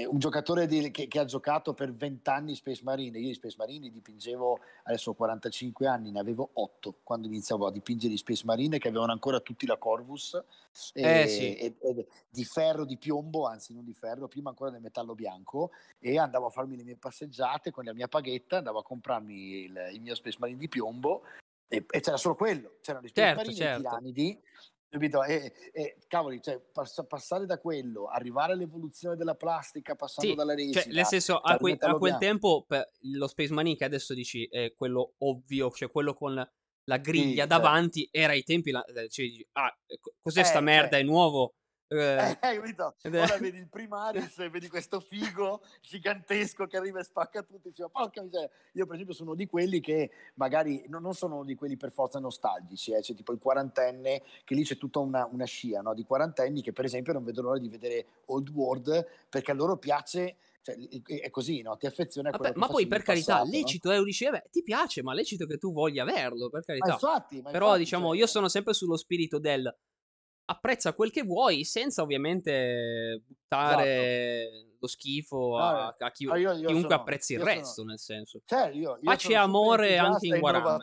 un giocatore di, che, che, ha giocato per 20 anni Space Marine, io gli Space Marine dipingevo, adesso ho 45 anni, ne avevo 8 quando iniziavo a dipingere gli Space Marine che avevano ancora tutti la Corvus eh, sì. e, e, di ferro, di piombo, anzi non di ferro, prima ancora del metallo bianco e andavo a farmi le mie passeggiate con la mia paghetta, andavo a comprarmi il, il mio Space Marine di piombo e, e c'era solo quello, c'erano gli Space certo, Marine, certo. i tiranidi Capito? E, e cavoli, cioè, pass- passare da quello, arrivare all'evoluzione della plastica passando sì, dalla cioè, resina. Cioè, nel senso, a, que- a quel tempo lo Space Money che adesso dici è quello ovvio, cioè quello con la griglia sì, certo. davanti, cioè. era ai tempi, la, eh, cioè, ah, cos'è eh, sta cioè merda, è nuovo? Eh, eh, capito? Ora vedi il primaris, e vedi questo figo gigantesco che arriva e spacca tutti. Dice, Porca miseria. Io, per esempio, sono di quelli che magari no, non sono di quelli per forza nostalgici. Eh. C'è tipo il quarantenne, che lì c'è tutta una, una scia no? di quarantenni che, per esempio, non vedono l'ora di vedere Old World perché a loro piace. Cioè, è così, no? Ti affeziona a quello Vabbè, Ma poi per carità, passato, lecito no? è un ricevere, ti piace, ma lecito che tu voglia averlo, per carità. Ma infatti, ma Però infatti, diciamo, cioè... io sono sempre sullo spirito del apprezza quel che vuoi senza ovviamente buttare esatto. lo schifo a, a chi, ah, io, io chiunque sono, apprezzi il resto, sono. nel senso. Cioè, io, io Pace e amore anche in Guaranda.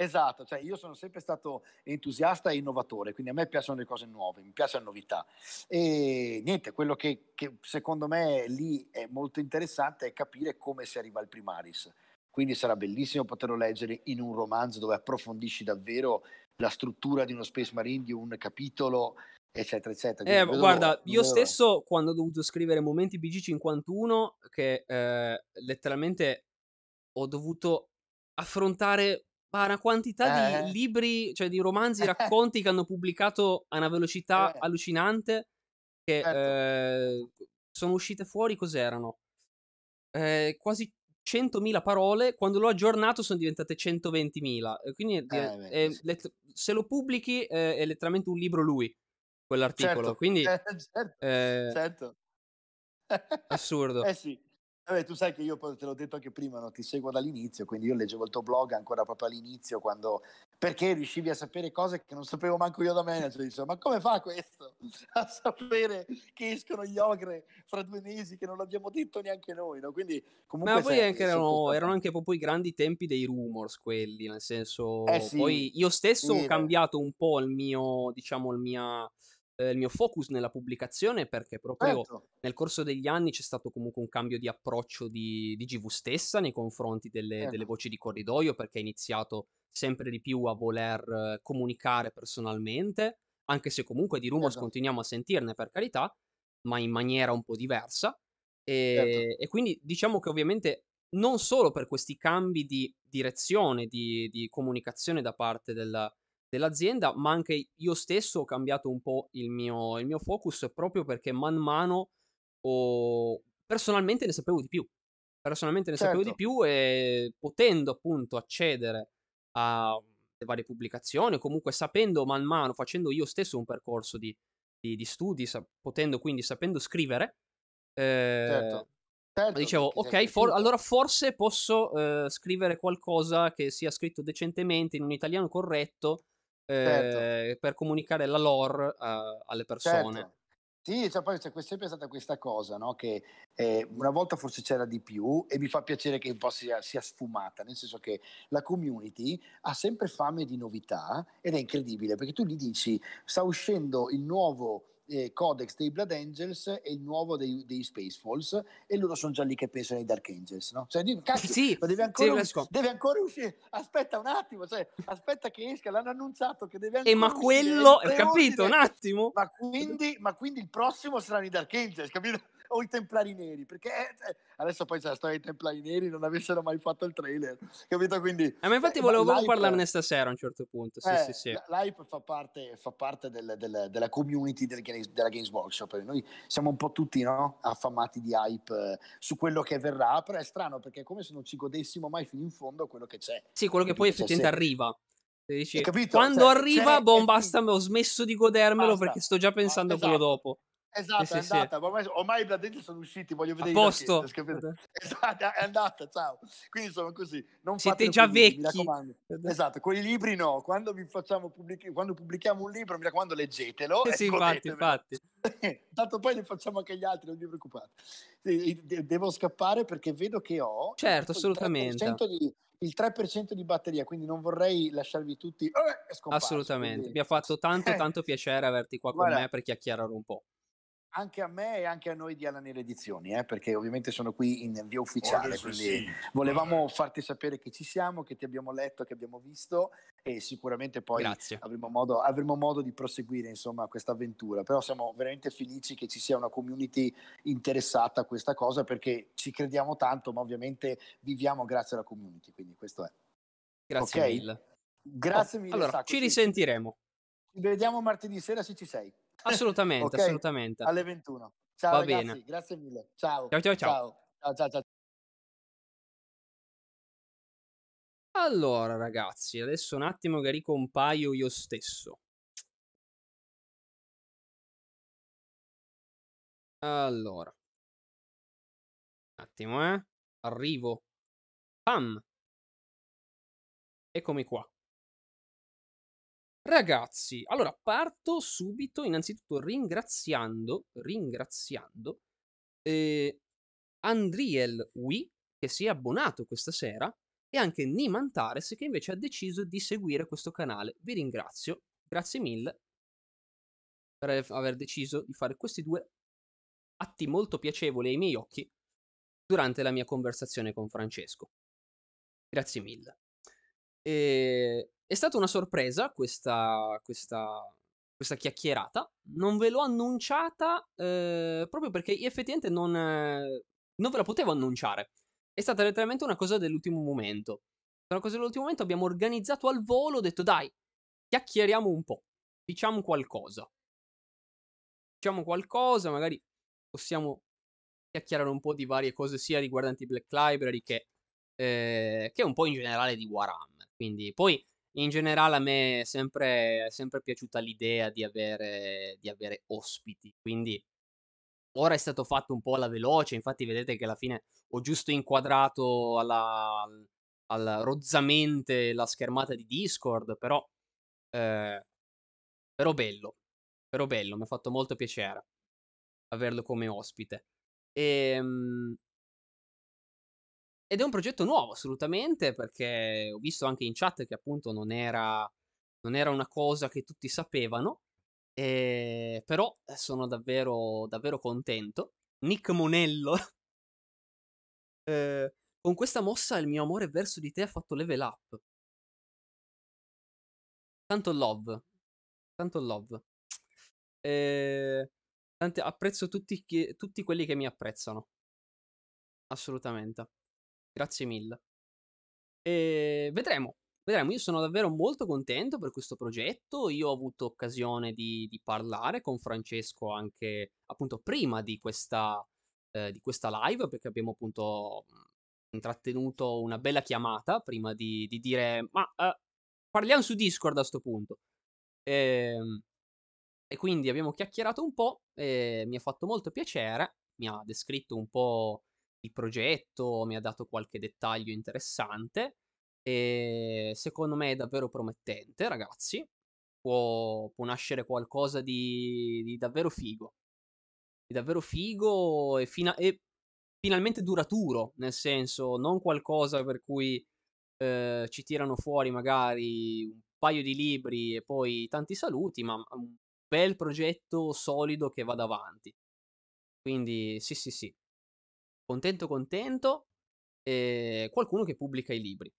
Esatto, cioè io sono sempre stato entusiasta e innovatore, quindi a me piacciono le cose nuove, mi piace la novità. E niente, quello che, che secondo me lì è molto interessante è capire come si arriva al primaris. Quindi sarà bellissimo poterlo leggere in un romanzo dove approfondisci davvero la struttura di uno Space Marine, di un capitolo, eccetera, eccetera. Eh, guarda, io stesso quando ho dovuto scrivere Momenti BG51, che eh, letteralmente ho dovuto affrontare una quantità eh. di eh. libri, cioè di romanzi, racconti che hanno pubblicato a una velocità eh. allucinante, che certo. Eh, sono uscite fuori, cos'erano? Eh, quasi 100.000 parole, quando l'ho aggiornato sono diventate 120.000. Quindi eh, è, è, let- se lo pubblichi è, eh, è letteralmente un libro lui, quell'articolo. Certo, Quindi, certo, certo eh, certo. assurdo. Eh sì. Vabbè, tu sai che io te l'ho detto anche prima, no? ti seguo dall'inizio, quindi io leggevo il tuo blog ancora proprio all'inizio, quando... perché riuscivi a sapere cose che non sapevo manco io da manager. Dicevo, ma come fa questo a sapere che escono gli ogre fra due mesi che non l'abbiamo detto neanche noi? No? Quindi, comunque, ma poi sei, anche erano, tutto... erano, anche proprio i grandi tempi dei rumors quelli, nel senso... Eh sì, poi io stesso sì, ho cambiato un po' il mio, diciamo, il mio eh, il mio focus nella pubblicazione perché proprio certo. nel corso degli anni c'è stato comunque un cambio di approccio di, di GV stessa nei confronti delle, eh. delle voci di corridoio perché ha iniziato sempre di più a voler eh, comunicare personalmente, anche se comunque di rumors certo. continuiamo a sentirne per carità, ma in maniera un po' diversa. E, certo. e quindi diciamo che ovviamente non solo per questi cambi di direzione, di, di comunicazione da parte della, dell'azienda, ma anche io stesso ho cambiato un po' il mio, il mio focus proprio perché man mano ho... personalmente ne sapevo di più. Personalmente ne certo. sapevo di certo. più e potendo appunto accedere a varie pubblicazioni, comunque sapendo man mano, facendo io stesso un percorso di, di, di studi, sa- potendo quindi sapendo scrivere, eh, certo. Certo, dicevo, ok, for- allora forse posso eh, scrivere qualcosa che sia scritto decentemente in un italiano corretto certo. Ehm, per comunicare la lore alle persone. Certo. Sì, cioè poi c'è sempre stata questa cosa, no? che eh, una volta forse c'era di più e mi fa piacere che un po' sia, sia, sfumata, nel senso che la community ha sempre fame di novità ed è incredibile perché tu gli dici sta uscendo il nuovo eh, codex dei Blood Angels e il nuovo dei, dei Falls e loro sono già lì che pensano ai Dark Angels no? cioè dico, cacchio, sì, deve ancora, sì, deve ancora, uscire aspetta un attimo cioè, aspetta che esca l'hanno annunciato che deve eh, ancora e ma quello hai capito un attimo ma quindi, ma quindi il prossimo saranno i Dark Angels capito? o i Templari Neri, perché eh, cioè, adesso poi c'è la storia dei Templari Neri, non avessero mai fatto il trailer, capito? Quindi, eh, ma infatti eh, volevo eh, parlarne stasera a un certo punto. Sì, sì, eh, sì. L'hype fa parte, fa parte del, del, della community del, della Games Workshop. Noi siamo un po' tutti no? affamati di hype eh, su quello che verrà, però è strano perché è come se non ci godessimo mai fino in fondo quello che c'è. Sì, quello che poi effettivamente arriva. Dici, capito? Quando cioè, arriva, cioè, boh, basta, ho smesso di godermelo basta, perché sto già pensando a esatto. dopo. Esatto, sì, è sì, andata. Sì. Ormai, ormai, i Bladenti sono usciti, voglio vedere. A posto. Esatto, è andata, ciao. Quindi sono così. Non Siete già vecchi. Esatto, con i libri no. Quando, pubblic- quando, pubblichiamo un libro, mi raccomando, leggetelo. Sì, infatti, infatti. Tanto poi ne facciamo anche gli altri, non vi preoccupate. Devo scappare perché vedo che ho... Certo, assolutamente. Di, il 3% di batteria, quindi non vorrei lasciarvi tutti eh, scomparsi. Assolutamente, quindi... mi ha fatto tanto tanto piacere averti qua Guarda. con me per chiacchierare un po' anche a me e anche a noi di Alanir Edizioni, eh, perché ovviamente sono qui in via ufficiale, Adesso quindi sì. volevamo farti sapere che ci siamo, che ti abbiamo letto, che abbiamo visto e sicuramente poi avremo modo, avremo modo, di proseguire insomma questa avventura, però siamo veramente felici che ci sia una community interessata a questa cosa perché ci crediamo tanto, ma ovviamente viviamo grazie alla community, quindi questo è. Grazie okay? mille. Grazie oh, mille. Allora, sacco, ci risentiremo. Ci vediamo martedì sera se ci sei. Assolutamente, okay? assolutamente. Alle 21. Ciao Va ragazzi, bene. grazie mille. Ciao. Ciao ciao ciao. Ciao ciao ciao. Allora ragazzi, adesso un attimo che ricompaio io stesso. Allora. Un attimo, eh. Arrivo. Pam. Eccomi qua. Ragazzi, allora parto subito innanzitutto ringraziando, ringraziando eh, Andriel Wii che si è abbonato questa sera e anche Nimantares che invece ha deciso di seguire questo canale. Vi ringrazio, grazie mille per aver deciso di fare questi due atti molto piacevoli ai miei occhi durante la mia conversazione con Francesco. Grazie mille. E è stata una sorpresa questa, questa, questa chiacchierata. Non ve l'ho annunciata eh, proprio perché effettivamente non, eh, non ve la potevo annunciare. È stata letteralmente una cosa dell'ultimo momento. Una cosa dell'ultimo momento abbiamo organizzato al volo, ho detto dai, chiacchieriamo un po', diciamo qualcosa. Diciamo qualcosa, magari possiamo chiacchierare un po' di varie cose sia riguardanti Black Library che, eh, che un po' in generale di Warhammer. Quindi poi in generale a me è sempre, è sempre piaciuta l'idea di avere, di avere ospiti, quindi ora è stato fatto un po' alla veloce, infatti vedete che alla fine ho giusto inquadrato alla, alla rozzamente la schermata di Discord, però, eh, però bello, però bello, mi ha fatto molto piacere averlo come ospite. E, ehm, ed è un progetto nuovo assolutamente, perché ho visto anche in chat che appunto non era, non era una cosa che tutti sapevano, ehm, eh, però sono davvero, davvero contento. Nick Monello, eh, con questa mossa il mio amore verso di te ha fatto level up. Tanto love, tanto love. Eh, tante, apprezzo tutti, tutti quelli che mi apprezzano. Assolutamente. Grazie mille. E ehm, vedremo, vedremo. Io sono davvero molto contento per questo progetto. Io ho avuto occasione di, di parlare con Francesco anche appunto prima di questa, eh, di questa live, perché abbiamo appunto intrattenuto una bella chiamata prima di, di dire ma eh, parliamo su Discord a questo punto. E, ehm, e, quindi abbiamo chiacchierato un po', mi ha fatto molto piacere, mi ha descritto un po' di progetto, mi ha dato qualche dettaglio interessante e ehm, secondo me è davvero promettente, ragazzi. Può, può nascere qualcosa di, di, davvero figo. Di davvero figo e, fina- e, finalmente duraturo, nel senso non qualcosa per cui eh, ci tirano fuori magari un paio di libri e poi tanti saluti, ma un bel progetto solido che vada avanti. Quindi sì, sì, sì, contento contento, eh, qualcuno che pubblica i libri.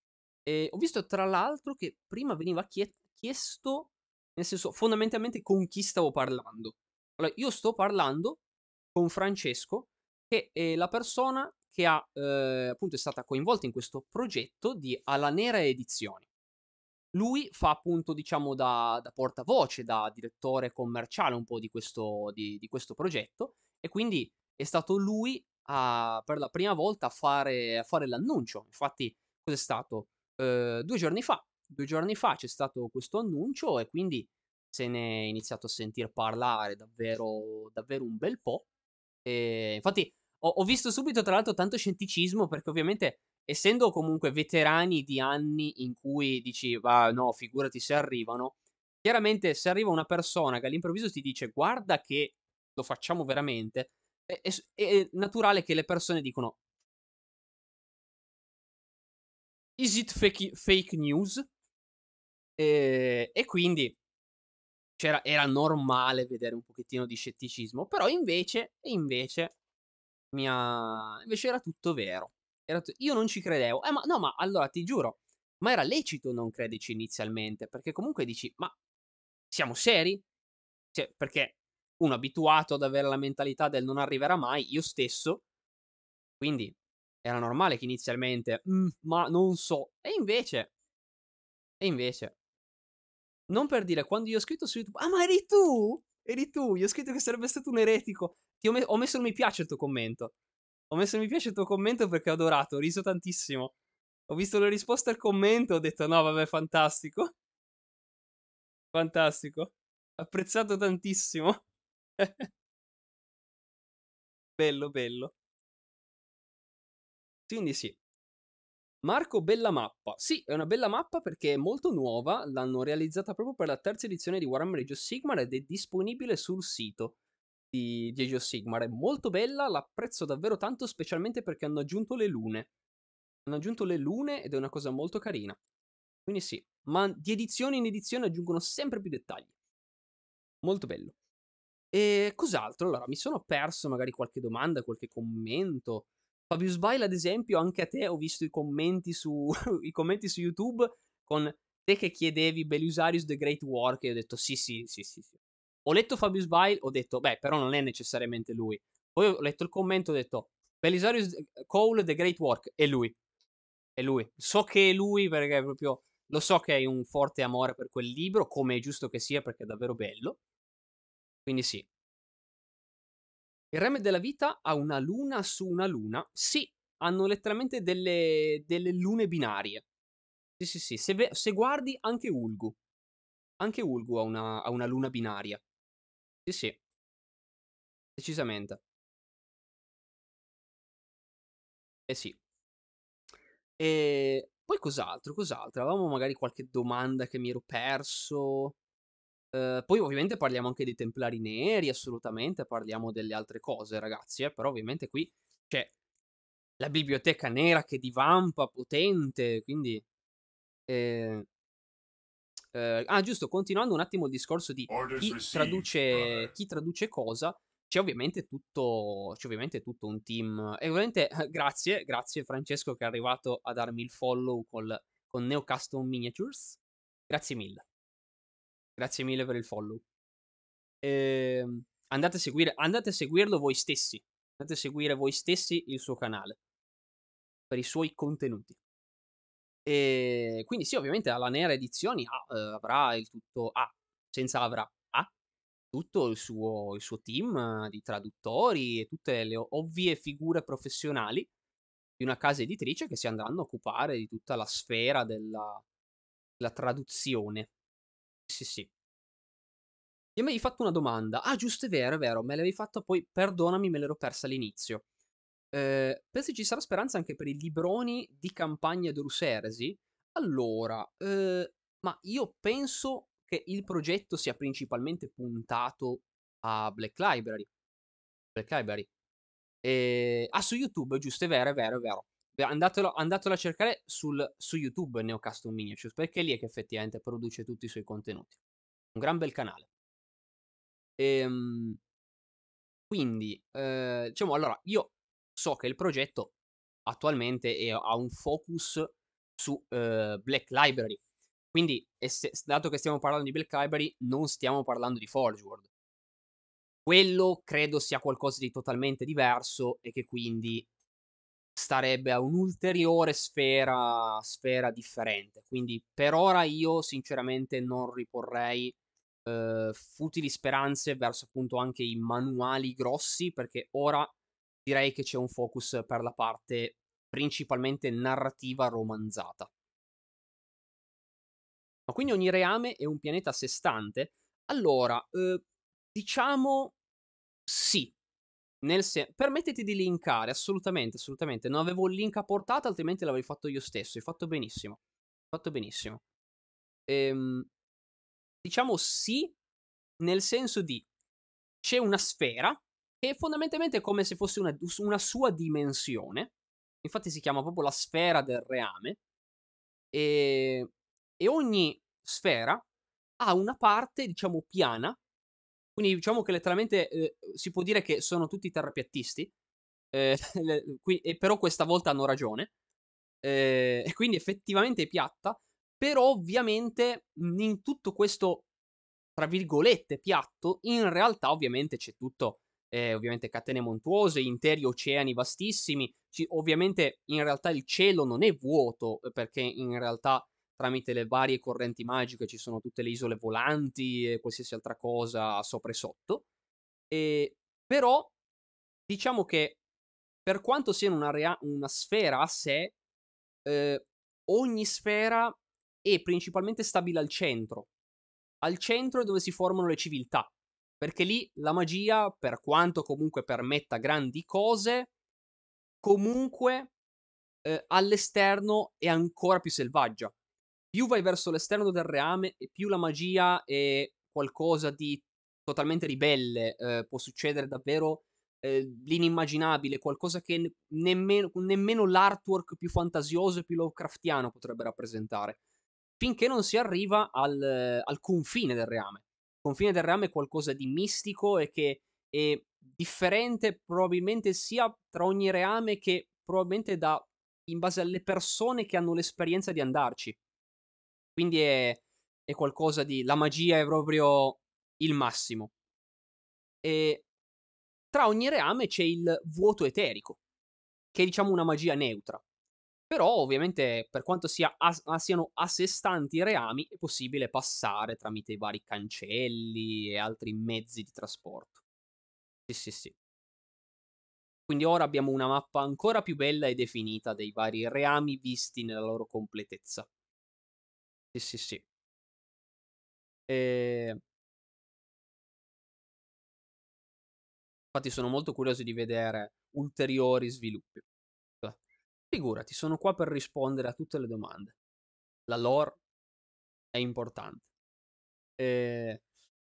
E ho visto tra l'altro che prima veniva chiesto, nel senso fondamentalmente con chi stavo parlando. Allora, io sto parlando con Francesco, che è la persona che ha, eh, appunto è stata coinvolta in questo progetto di Alla Nera Edizioni. Lui fa appunto, diciamo, da, da portavoce, da direttore commerciale un po' di questo, di, di questo progetto e quindi è stato lui a, per la prima volta a fare, a fare l'annuncio. Infatti, cos'è stato? Eh, due giorni fa. Due giorni fa c'è stato questo annuncio e quindi se ne è iniziato a sentir parlare davvero, davvero un bel po'. E infatti ho, ho, visto subito tra l'altro tanto scetticismo perché ovviamente essendo comunque veterani di anni in cui dici va no figurati se arrivano, chiaramente se arriva una persona che all'improvviso ti dice guarda che lo facciamo veramente, è, è, naturale che le persone dicono Is it fake, fake news? E, ehm, e quindi era normale vedere un pochettino di scetticismo, però invece, invece, mia... invece era tutto vero. Era t- io non ci credevo. Eh, ma no, ma allora ti giuro, ma era lecito non crederci inizialmente, perché comunque dici, ma siamo seri? Cioè, perché uno abituato ad avere la mentalità del non arriverà mai, io stesso. Quindi era normale che inizialmente, ma non so. E invece, e invece, non per dire, quando io ho scritto su YouTube, ah ma eri tu? Eri tu, io ho scritto che sarebbe stato un eretico. Ti ho, me- ho messo il mi piace il tuo commento. Ho messo il mi piace il tuo commento perché ho adorato, ho riso tantissimo. Ho visto le risposte al commento, ho detto no, vabbè, fantastico. Fantastico. Apprezzato tantissimo. Bello, bello. Quindi sì. Marco, bella mappa. Sì, è una bella mappa perché è molto nuova, l'hanno realizzata proprio per la terza edizione di Warhammer Age of Sigmar ed è disponibile sul sito di, di Age of Sigmar. È molto bella, l'apprezzo davvero tanto, specialmente perché hanno aggiunto le lune. Hanno aggiunto le lune ed è una cosa molto carina. Quindi sì, ma di edizione in edizione aggiungono sempre più dettagli. Molto bello. E cos'altro? Allora, mi sono perso magari qualche domanda, qualche commento. Fabius Bail, ad esempio, anche a te ho visto i commenti su, i commenti su YouTube con te che chiedevi Belisarius The Great War, che ho detto sì, sì, sì, sì. sì. Ho letto Fabius Bail, ho detto, beh, però non è necessariamente lui. Poi ho letto il commento, ho detto, Belisarius eh, Cole The Great Work, è lui. È lui. So che è lui perché è proprio... Lo so che hai un forte amore per quel libro, come è giusto che sia, perché è davvero bello. Quindi sì. Il Rem della vita ha una luna su una luna? Sì, hanno letteralmente delle, delle lune binarie. Sì, sì, sì. Se, ve- se, guardi anche Ulgu. Anche Ulgu ha una, ha una luna binaria. Sì, sì. Decisamente. Eh sì. E poi cos'altro? Cos'altro? Avevamo magari qualche domanda che mi ero perso. Ehm, poi ovviamente parliamo anche dei Templari Neri, assolutamente, parliamo delle altre cose ragazzi, eh, però ovviamente qui c'è la biblioteca nera che divampa potente, quindi... Eh, eh, ah, giusto, continuando un attimo il discorso di chi traduce, chi traduce cosa, c'è ovviamente tutto, c'è ovviamente tutto un team. E ovviamente grazie, grazie Francesco che è arrivato a darmi il follow col, con Neo Custom Miniatures. Grazie mille. Grazie mille per il follow. Eh, andate, a seguire, andate a seguirlo voi stessi. Andate a seguire voi stessi il suo canale per i suoi contenuti. E ehm, quindi sì, ovviamente alla Nera Edizioni ah, eh, avrà il tutto ah, senza avrà ah, tutto il suo, il suo team di traduttori e tutte le ovvie figure professionali di una casa editrice che si andranno a occupare di tutta la sfera della, della traduzione sì, sì. E mi hai fatto una domanda. Ah, giusto, è vero, è vero, me l'avevi fatta poi, perdonami, me l'ero persa all'inizio. Eh, pensi ci sarà speranza anche per i libroni di campagna d'Oruseresi? Allora, eh, ma io penso che il progetto sia principalmente puntato a Black Library. Black Library. E... Ehm, ah, su YouTube, giusto, è vero, è vero, è vero. Andatelo, andatelo a cercare sul, su YouTube Neocast Minicius, perché lì è che effettivamente produce tutti i suoi contenuti. Un gran bel canale. Ehm, quindi, eh, diciamo, allora, io so che il progetto attualmente è, ha un focus su eh, Black Library. Quindi, se, dato che stiamo parlando di Black Library, non stiamo parlando di Forge World. Quello credo sia qualcosa di totalmente diverso e che quindi starebbe a un'ulteriore sfera, sfera differente. Quindi per ora io sinceramente non riporrei eh, futili speranze verso appunto anche i manuali grossi perché ora direi che c'è un focus per la parte principalmente narrativa romanzata. Ma quindi ogni reame è un pianeta a sé stante? Allora, eh, diciamo sì, nel sen- permettiti di linkare, assolutamente, assolutamente. Non avevo il link a portata, altrimenti l'avrei fatto io stesso. Hai fatto benissimo. Fatto benissimo. Ehm, diciamo sì, nel senso di c'è una sfera che fondamentalmente è come se fosse una, una sua dimensione. Infatti si chiama proprio la sfera del reame. E, ehm, e ogni sfera ha una parte, diciamo, piana quindi diciamo che letteralmente eh, si può dire che sono tutti terrapiattisti, eh, le, eh, qui, però questa volta hanno ragione. Eh, e quindi effettivamente è piatta, però ovviamente mhmm, in tutto questo, tra virgolette, piatto, in realtà ovviamente c'è tutto, eh, ovviamente catene montuose, interi oceani vastissimi, ci, ovviamente in realtà il cielo non è vuoto eh, perché in realtà tramite le varie correnti magiche ci sono tutte le isole volanti e qualsiasi altra cosa sopra e sotto. E, però diciamo che per quanto sia una, rea- una sfera a sé, eh, ogni sfera è principalmente stabile al centro. Al centro è dove si formano le civiltà, perché lì la magia, per quanto comunque permetta grandi cose, comunque eh, all'esterno è ancora più selvaggia più vai verso l'esterno del reame e più la magia è qualcosa di totalmente ribelle, eh, può succedere davvero eh, l'inimmaginabile, qualcosa che nemmeno, nemmeno, l'artwork più fantasioso e più Lovecraftiano potrebbe rappresentare, finché non si arriva al, al confine del reame. Il confine del reame è qualcosa di mistico e che è differente probabilmente sia tra ogni reame che probabilmente da, in base alle persone che hanno l'esperienza di andarci quindi è, è qualcosa di... La magia è proprio il massimo. E tra ogni reame c'è il vuoto eterico, che è diciamo una magia neutra. Però ovviamente per quanto sia a- siano a sé stanti i reami è possibile passare tramite i vari cancelli e altri mezzi di trasporto. Sì, sì, sì. Quindi ora abbiamo una mappa ancora più bella e definita dei vari reami visti nella loro completezza. Sì, sì, sì. Ehm Infatti sono molto curioso di vedere ulteriori sviluppi. Cioè, figurati, sono qua per rispondere a tutte le domande. La lore è importante. Ehm,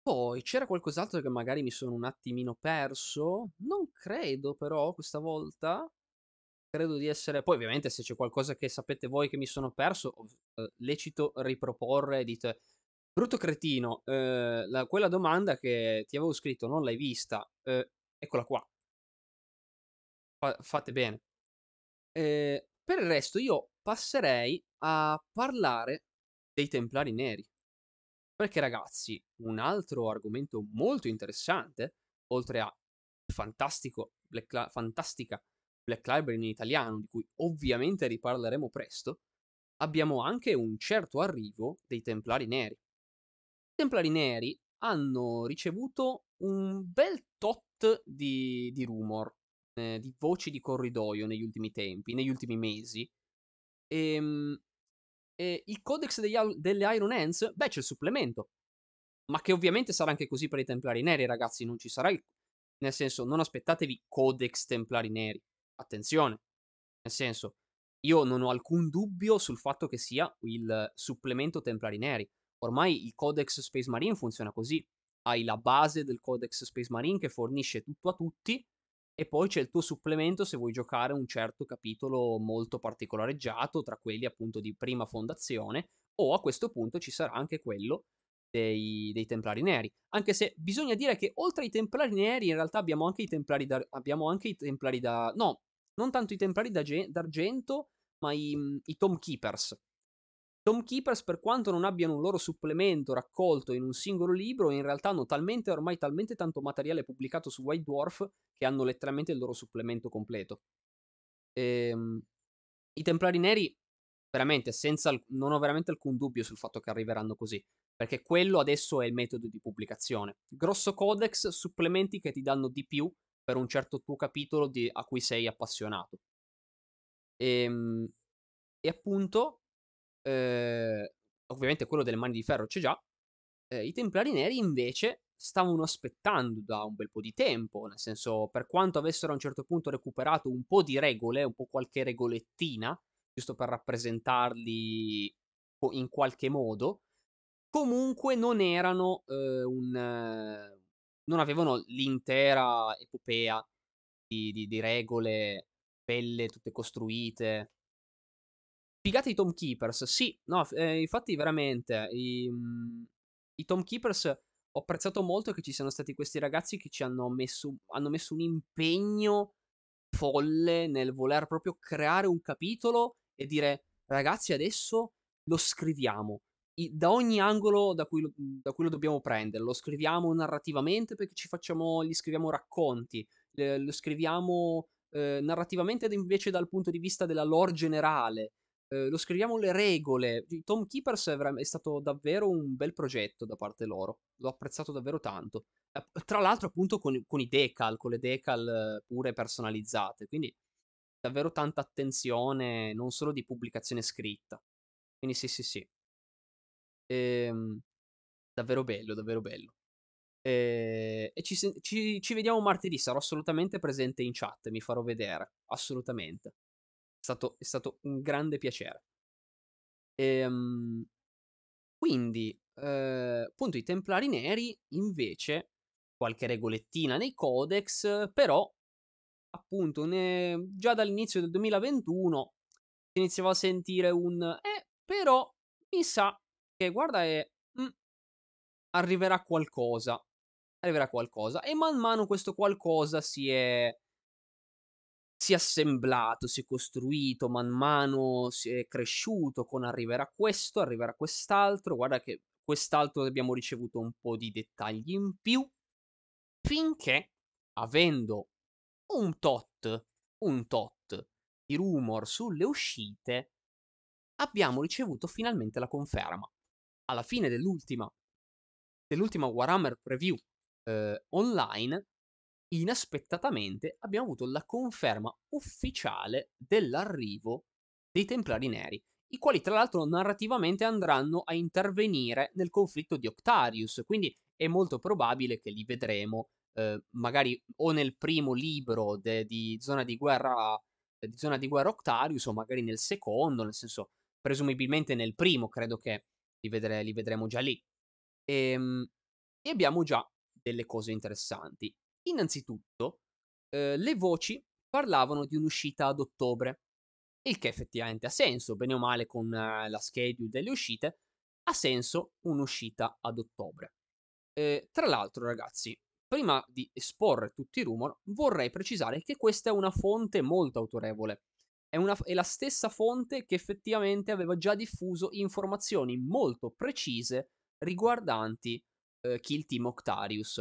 poi c'era qualcos'altro che magari mi sono un attimino perso? Non credo però questa volta credo di essere. Poi, ovviamente, se c'è qualcosa che sapete voi che mi sono perso, eh, lecito riproporre. Dite, brutto cretino, eh, la, quella domanda che ti avevo scritto non l'hai vista, eh, eccola qua. Fa, fate bene. Eh, per il resto, io passerei a parlare dei Templari Neri. Perché, ragazzi, un altro argomento molto interessante, oltre a fantastico, Black, fantastica Black Library in italiano, di cui ovviamente riparleremo presto, abbiamo anche un certo arrivo dei Templari Neri. I Templari Neri hanno ricevuto un bel tot di, di rumor, eh, di voci di corridoio negli ultimi tempi, negli ultimi mesi. E, ehm, e il codex degli, delle Iron Hands, beh, c'è il supplemento. Ma che ovviamente sarà anche così per i Templari Neri, ragazzi, non ci sarà il... Nel senso, non aspettatevi codex Templari Neri attenzione, nel senso, io non ho alcun dubbio sul fatto che sia il supplemento Templari Neri. Ormai il Codex Space Marine funziona così. Hai la base del Codex Space Marine che fornisce tutto a tutti e poi c'è il tuo supplemento se vuoi giocare un certo capitolo molto particolareggiato tra quelli appunto di prima fondazione o a questo punto ci sarà anche quello dei, dei, Templari Neri. Anche se bisogna dire che oltre ai Templari Neri, in realtà abbiamo anche i Templari da. Abbiamo anche i Templari da. No, non tanto i Templari da, d'argento, ma i, mm, i Tom Keepers. Tom Keepers, per quanto non abbiano un loro supplemento raccolto in un singolo libro, in realtà hanno talmente ormai talmente tanto materiale pubblicato su White Dwarf che hanno letteralmente il loro supplemento completo. Ehm, I Templari Neri, veramente, senza, non ho veramente alcun dubbio sul fatto che arriveranno così perché quello adesso è il metodo di pubblicazione. Grosso codex, supplementi che ti danno di più per un certo tuo capitolo di, a cui sei appassionato. E, ehm, e appunto, eh, ovviamente quello delle mani di ferro c'è già, eh, i templari neri invece stavano aspettando da un bel po' di tempo, nel senso per quanto avessero a un certo punto recuperato un po' di regole, un po' qualche regolettina, giusto per rappresentarli in qualche modo, Comunque non erano eh, un... non avevano l'intera epopea di, di, di regole belle, tutte costruite. Figate i Tom Keepers, sì, no, eh, infatti veramente i, mhmm, i Tom Keepers ho apprezzato molto che ci siano stati questi ragazzi che ci hanno messo, hanno messo un impegno folle nel voler proprio creare un capitolo e dire ragazzi adesso lo scriviamo, i, da ogni angolo da cui, lo, da cui, lo, dobbiamo prendere. Lo scriviamo narrativamente perché ci facciamo, gli scriviamo racconti, eh, lo scriviamo eh, narrativamente invece dal punto di vista della lore generale. Eh, lo scriviamo le regole. Tom Keepers è, è, stato davvero un bel progetto da parte loro. L'ho apprezzato davvero tanto. Tra l'altro, appunto, con, con i decal, con le decal pure personalizzate. Quindi, davvero tanta attenzione, non solo di pubblicazione scritta. Quindi, sì, sì, sì. Ehm, davvero bello, davvero bello. Ehm, e ci, ci, ci vediamo martedì, sarò assolutamente presente in chat, mi farò vedere, assolutamente. È stato, è stato un grande piacere. Ehm, quindi, eh, appunto, i Templari Neri invece, qualche regolettina nei codex, però, appunto, ne- già dall'inizio del 2021 si iniziava a sentire un... Eh, però, mi sa che guarda e "Mh, mm, arriverà qualcosa, arriverà qualcosa". E man mano questo qualcosa si è si è assemblato, si è costruito, man mano si è cresciuto con "arriverà questo, arriverà quest'altro". Guarda che quest'altro abbiamo ricevuto un po' di dettagli in più, finché avendo un tot, un tot di rumor sulle uscite, abbiamo ricevuto finalmente la conferma alla fine dell'ultima, dell'ultima Warhammer Preview eh, online, inaspettatamente abbiamo avuto la conferma ufficiale dell'arrivo dei Templari Neri, i quali tra l'altro narrativamente andranno a intervenire nel conflitto di Octarius, quindi è molto probabile che li vedremo eh, magari o nel primo libro de- di, zona di, guerra, di Zona di Guerra Octarius o magari nel secondo, nel senso presumibilmente nel primo credo che li, vedre- li vedremo già lì. E, ehm, e, abbiamo già delle cose interessanti. Innanzitutto, eh, le voci parlavano di un'uscita ad ottobre, il che effettivamente ha senso, bene o male con eh, la schedule delle uscite, ha senso un'uscita ad ottobre. Eh, tra l'altro, ragazzi, prima di esporre tutti i rumor, vorrei precisare che questa è una fonte molto autorevole è, una, è, la stessa fonte che effettivamente aveva già diffuso informazioni molto precise riguardanti eh, Kill Team Octarius.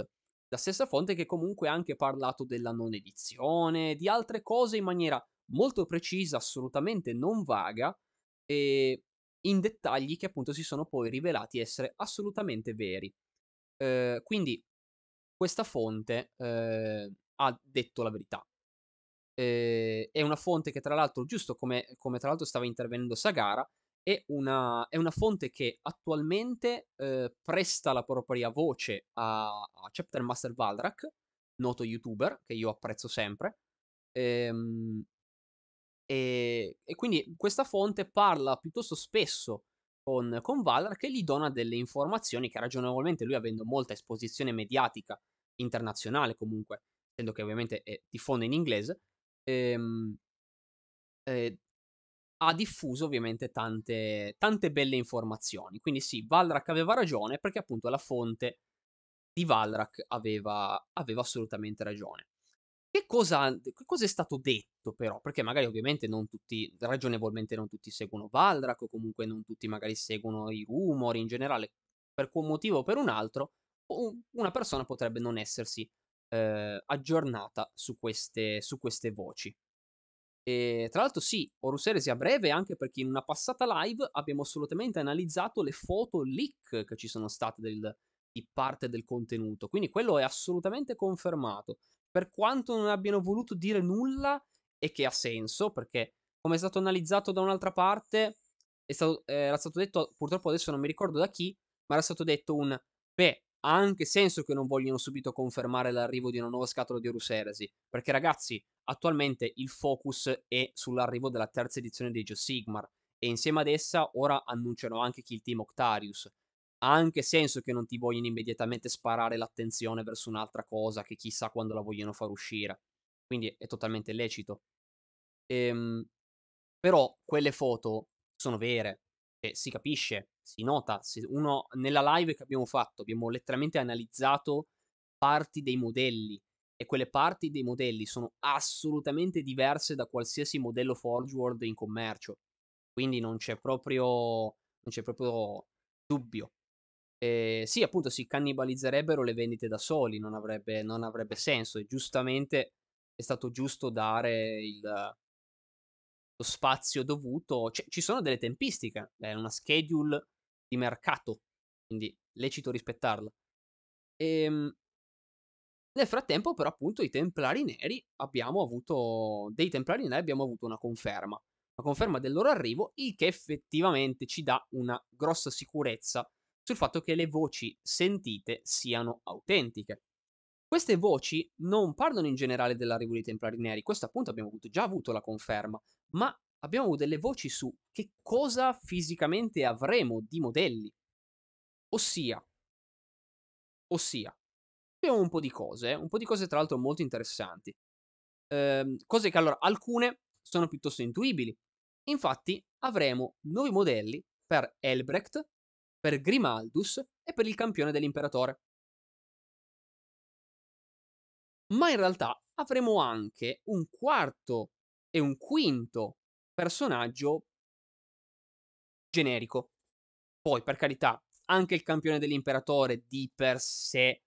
La stessa fonte che comunque ha anche parlato della non edizione, di altre cose in maniera molto precisa, assolutamente non vaga, e in dettagli che appunto si sono poi rivelati essere assolutamente veri. Eh, quindi questa fonte eh, ha detto la verità eh, è una fonte che tra l'altro, giusto come, come tra l'altro stava intervenendo Sagara, è una, è una fonte che attualmente eh, presta la propria voce a, a Chapter Master Valdrak, noto youtuber che io apprezzo sempre. Ehm, e, e, quindi questa fonte parla piuttosto spesso con, con Valrak che gli dona delle informazioni che ragionevolmente lui avendo molta esposizione mediatica internazionale comunque, essendo che ovviamente è, diffonde in inglese, ehm, ehm, ha diffuso ovviamente tante, tante belle informazioni. Quindi sì, Valrak aveva ragione perché appunto la fonte di Valrak aveva, aveva assolutamente ragione. Che cosa, che cosa, è stato detto però? Perché magari ovviamente non tutti, ragionevolmente non tutti seguono Valrak o comunque non tutti magari seguono i rumori in generale, per un motivo o per un altro, una persona potrebbe non essersi eh, aggiornata su queste, su queste voci. E, tra l'altro sì, Horus Heresy a breve anche perché in una passata live abbiamo assolutamente analizzato le foto leak che ci sono state del, di parte del contenuto, quindi quello è assolutamente confermato. Per quanto non abbiano voluto dire nulla e che ha senso, perché come è stato analizzato da un'altra parte, stato, eh, era stato detto, purtroppo adesso non mi ricordo da chi, ma era stato detto un beh, ha anche senso che non vogliono subito confermare l'arrivo di una nuova scatola di Horus Heresy, perché ragazzi, attualmente il focus è sull'arrivo della terza edizione dei Geo Sigmar e insieme ad essa ora annunciano anche Kill Team Octarius. Ha anche senso che non ti vogliono immediatamente sparare l'attenzione verso un'altra cosa che chissà quando la vogliono far uscire. Quindi è totalmente lecito. Ehm, però quelle foto sono vere, e cioè, si capisce si nota. Se uno, nella live che abbiamo fatto, abbiamo letteralmente analizzato parti dei modelli e quelle parti dei modelli sono assolutamente diverse da qualsiasi modello Forgeworld in commercio. Quindi non c'è proprio, non c'è proprio dubbio. Eh, sì, appunto, si cannibalizzerebbero le vendite da soli, non avrebbe, non avrebbe senso. E giustamente è stato giusto dare il, lo spazio dovuto. C- cioè, ci sono delle tempistiche, è una schedule di mercato, quindi lecito rispettarla. E, ehm, nel frattempo, però, appunto, i Templari Neri abbiamo avuto. Dei Templari Neri abbiamo avuto una conferma. Una conferma del loro arrivo, il che effettivamente ci dà una grossa sicurezza sul fatto che le voci sentite siano autentiche. Queste voci non parlano in generale dell'arrivo dei Templari Neri, questo appunto abbiamo avuto, già avuto la conferma, ma abbiamo avuto delle voci su che cosa fisicamente avremo di modelli. Ossia, ossia, abbiamo un po' di cose, eh, un po' di cose tra l'altro molto interessanti. Ehm, cose che allora alcune sono piuttosto intuibili. Infatti avremo nuovi modelli per Elbrecht, per Grimaldus e per il campione dell'imperatore. Ma in realtà avremo anche un quarto e un quinto personaggio generico. Poi, per carità, anche il campione dell'imperatore di per sé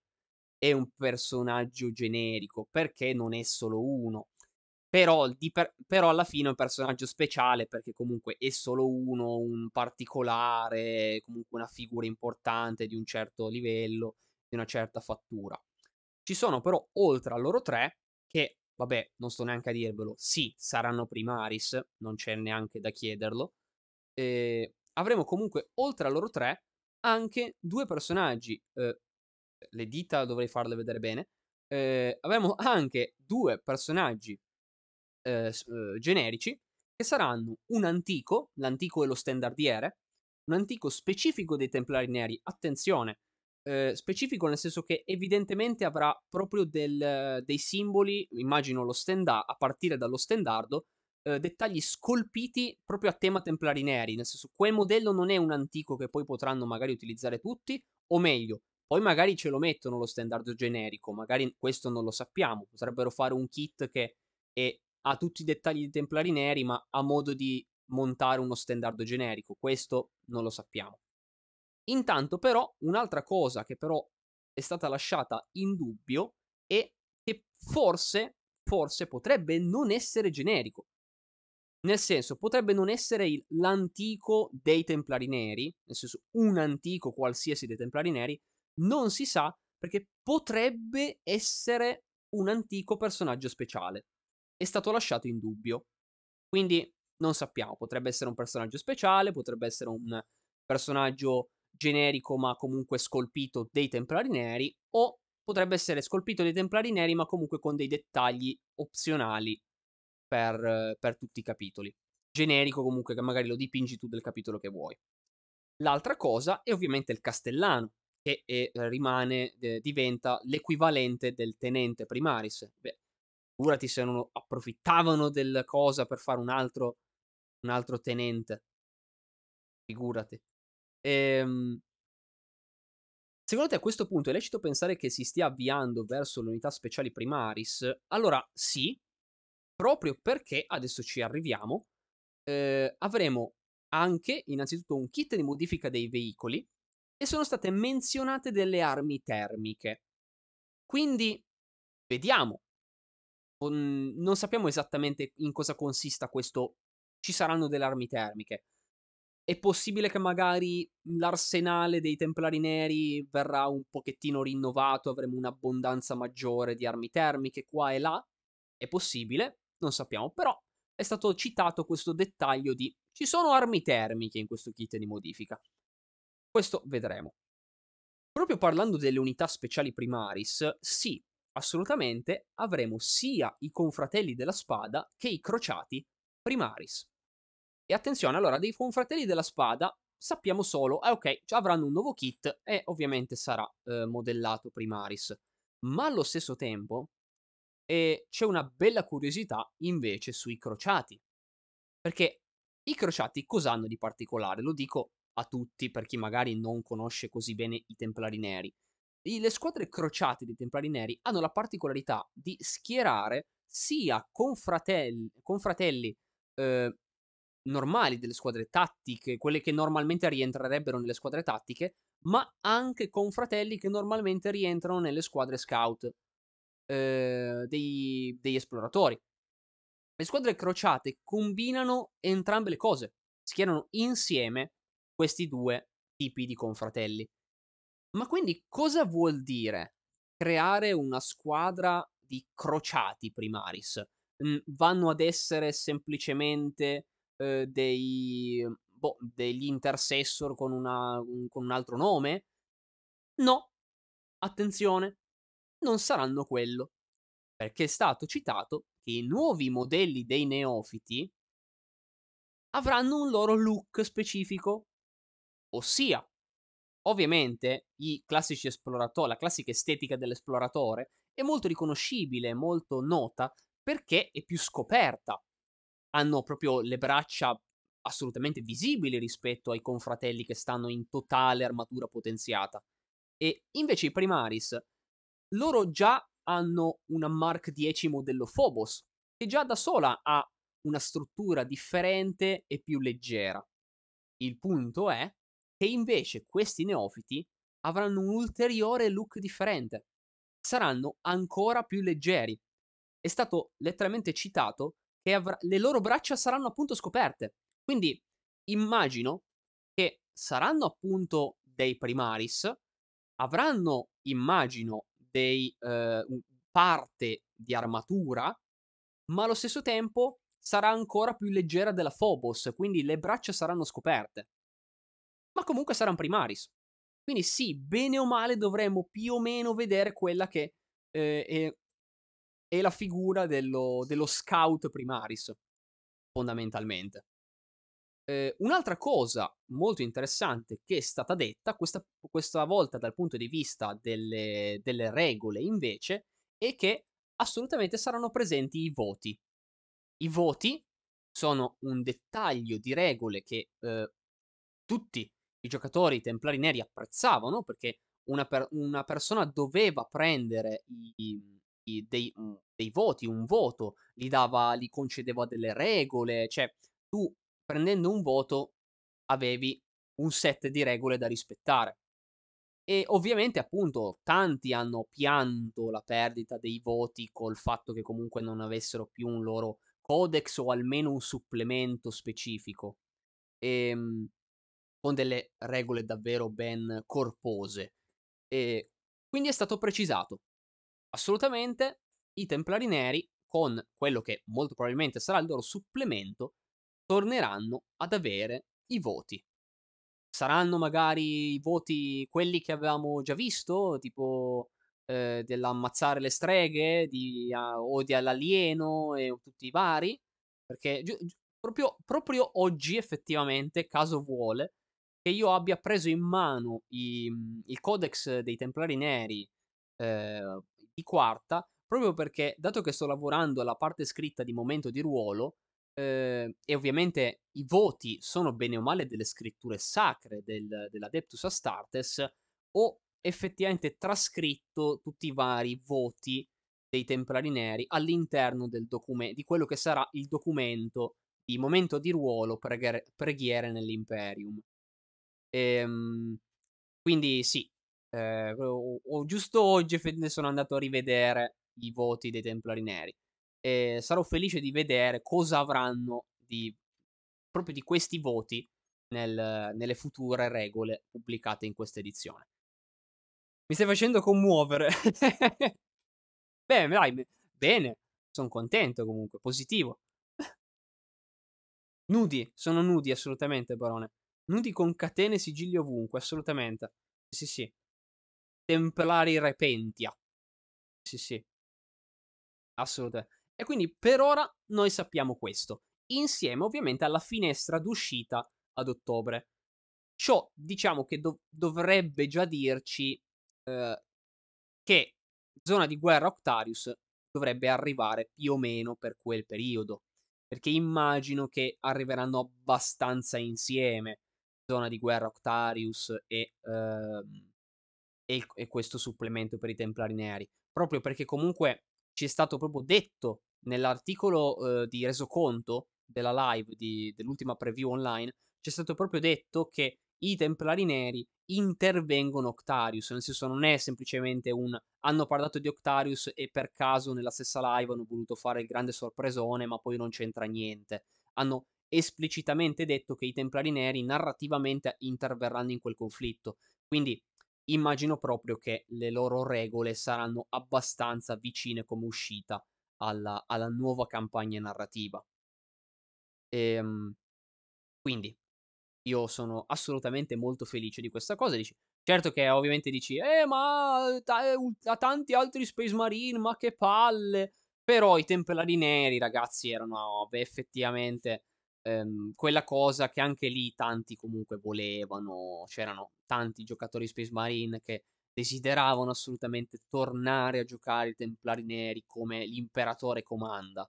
è un personaggio generico, perché non è solo uno. Però, per, però, alla fine è un personaggio speciale perché comunque è solo uno, un particolare, comunque una figura importante di un certo livello, di una certa fattura. Ci sono però oltre a loro tre che vabbè, non sto neanche a dirvelo, sì, saranno primaris, non c'è neanche da chiederlo. Eh, avremo comunque, oltre a loro tre, anche due personaggi, eh, le dita dovrei farle vedere bene, eh, avremo anche due personaggi ehm, ehm, generici che saranno un antico, l'antico è lo standardiere, un antico specifico dei Templari Neri, attenzione, eh, specifico nel senso che evidentemente avrà proprio del, dei simboli, immagino lo stenda- a partire dallo stendardo, eh, dettagli scolpiti proprio a tema templari neri, nel senso quel modello non è un antico che poi potranno magari utilizzare tutti, o meglio, poi magari ce lo mettono lo standard generico, magari questo non lo sappiamo, potrebbero fare un kit che è, ha tutti i dettagli di templari neri ma ha modo di montare uno standard generico, questo non lo sappiamo. Intanto però un'altra cosa che però è stata lasciata in dubbio è che forse, forse potrebbe non essere generico. Nel senso, potrebbe non essere il, l'antico dei Templari Neri, nel senso un antico qualsiasi dei Templari Neri, non si sa perché potrebbe essere un antico personaggio speciale. È stato lasciato in dubbio. Quindi non sappiamo, potrebbe essere un personaggio speciale, potrebbe essere un personaggio generico ma comunque scolpito dei Templari Neri, o potrebbe essere scolpito dei Templari Neri ma comunque con dei dettagli opzionali per, per tutti i capitoli. Generico comunque che magari lo dipingi tu del capitolo che vuoi. L'altra cosa è ovviamente il castellano, che è, eh, rimane, eh, diventa l'equivalente del tenente primaris. Beh, figurati se non approfittavano del cosa per fare un altro, un altro tenente. Figurati. Ehm, secondo te a questo punto è lecito pensare che si stia avviando verso le unità speciali primaris? Allora sì, proprio perché adesso ci arriviamo, eh, avremo anche innanzitutto un kit di modifica dei veicoli e sono state menzionate delle armi termiche. Quindi vediamo. Non sappiamo esattamente in cosa consista questo. Ci saranno delle armi termiche è possibile che magari l'arsenale dei Templari Neri verrà un pochettino rinnovato, avremo un'abbondanza maggiore di armi termiche qua e là. È possibile, non sappiamo, però è stato citato questo dettaglio di ci sono armi termiche in questo kit di modifica. Questo vedremo. Proprio parlando delle unità speciali primaris, sì, assolutamente avremo sia i confratelli della spada che i crociati primaris. E attenzione, allora, dei confratelli della spada sappiamo solo, eh, ok, avranno un nuovo kit e ovviamente sarà eh, modellato Primaris. Ma allo stesso tempo eh, c'è una bella curiosità invece sui crociati. Perché i crociati cosa hanno di particolare? Lo dico a tutti per chi magari non conosce così bene i Templari Neri. I, le squadre crociate dei Templari Neri hanno la particolarità di schierare sia confratelli, confratelli eh, normali, delle squadre tattiche, quelle che normalmente rientrerebbero nelle squadre tattiche, ma anche con fratelli che normalmente rientrano nelle squadre scout eh, dei, degli esploratori. Le squadre crociate combinano entrambe le cose, schierano insieme questi due tipi di confratelli. Ma quindi cosa vuol dire creare una squadra di crociati primaris? Mm, vanno ad essere semplicemente eh, dei, boh, degli intercessor con, una, un, con un altro nome. No, attenzione, non saranno quello, perché è stato citato che i nuovi modelli dei neofiti avranno un loro look specifico, ossia ovviamente i classici esploratori, la classica estetica dell'esploratore è molto riconoscibile, molto nota perché è più scoperta hanno proprio le braccia assolutamente visibili rispetto ai confratelli che stanno in totale armatura potenziata. E invece i Primaris, loro già hanno una Mark 10 modello Phobos, che già da sola ha una struttura differente e più leggera. Il punto è che invece questi neofiti avranno un ulteriore look differente. Saranno ancora più leggeri. È stato letteralmente citato che avr- le loro braccia saranno appunto scoperte. Quindi immagino che saranno appunto dei primaris, avranno immagino dei, eh, parte di armatura, ma allo stesso tempo sarà ancora più leggera della Phobos, quindi le braccia saranno scoperte. Ma comunque saranno primaris. Quindi sì, bene o male dovremmo più o meno vedere quella che eh, è e la figura dello, dello scout primaris, fondamentalmente. Eh, un'altra cosa molto interessante che è stata detta, questa, questa volta dal punto di vista delle, delle, regole invece, è che assolutamente saranno presenti i voti. I voti sono un dettaglio di regole che eh, tutti i giocatori templari neri apprezzavano perché una, per, una persona doveva prendere i, dei, mhmm, dei voti, un voto, li, dava, li concedeva delle regole, cioè tu prendendo un voto avevi un set di regole da rispettare. E ovviamente, appunto, tanti hanno pianto la perdita dei voti col fatto che comunque non avessero più un loro codex o almeno un supplemento specifico, e, ehm, con delle regole davvero ben corpose. E quindi è stato precisato assolutamente i Templari Neri, con quello che molto probabilmente sarà il loro supplemento, torneranno ad avere i voti. Saranno magari i voti quelli che avevamo già visto, tipo eh, dell'ammazzare le streghe, di, uh, ah, odia l'alieno e tutti i vari, perché gi- gi- proprio, proprio oggi effettivamente, caso vuole, che io abbia preso in mano i, mm, il codex dei Templari Neri eh, di quarta, proprio perché, dato che sto lavorando alla parte scritta di momento di ruolo, eh, e ovviamente i voti sono bene o male delle scritture sacre del, dell'Adeptus Astartes, ho effettivamente trascritto tutti i vari voti dei Templari Neri all'interno del documento, di quello che sarà il documento di momento di ruolo preghiere, preghiere nell'Imperium. Ehm, quindi sì, eh, o, o giusto oggi sono andato a rivedere i voti dei Templari Neri. E sarò felice di vedere cosa avranno di, proprio di questi voti nel, nelle future regole pubblicate in questa edizione. Mi stai facendo commuovere. Beh, dai, bene, sono contento comunque, positivo. Nudi, sono nudi assolutamente, barone. Nudi con catene e sigilli ovunque, assolutamente. Sì, sì. Templari Repentia. Ah. Sì, sì. Assolutamente. E quindi per ora noi sappiamo questo, insieme ovviamente alla finestra d'uscita ad ottobre. Ciò diciamo che dov- dovrebbe già dirci eh, che zona di guerra Octarius dovrebbe arrivare più o meno per quel periodo, perché immagino che arriveranno abbastanza insieme zona di guerra Octarius e Eh, e, e questo supplemento per i Templari Neri, proprio perché comunque ci è stato proprio detto nell'articolo eh, di resoconto della live di, dell'ultima preview online, c'è stato proprio detto che i Templari Neri intervengono Octarius, nel senso non è semplicemente un hanno parlato di Octarius e per caso nella stessa live hanno voluto fare il grande sorpresone, ma poi non c'entra niente. Hanno esplicitamente detto che i Templari Neri narrativamente interverranno in quel conflitto. Quindi immagino proprio che le loro regole saranno abbastanza vicine come uscita alla, alla nuova campagna narrativa. E, ehm, quindi io sono assolutamente molto felice di questa cosa. Dici, certo che ovviamente dici, eh ma eh, ha tanti altri Space Marine, ma che palle! Però i Templari Neri, ragazzi, erano oh, beh, effettivamente ehm, quella cosa che anche lì tanti comunque volevano, c'erano tanti giocatori Space Marine che desideravano assolutamente tornare a giocare i Templari Neri come l'imperatore comanda.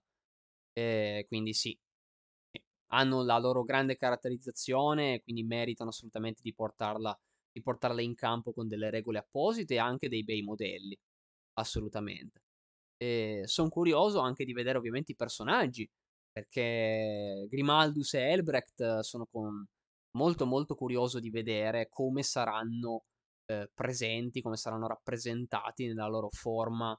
Eh, quindi sì, hanno la loro grande caratterizzazione quindi meritano assolutamente di portarla, di portarla, in campo con delle regole apposite e anche dei bei modelli, assolutamente. Eh, Sono curioso anche di vedere ovviamente i personaggi perché Grimaldus e Elbrecht sono con... molto molto curioso di vedere come saranno eh, presenti, come saranno rappresentati nella loro forma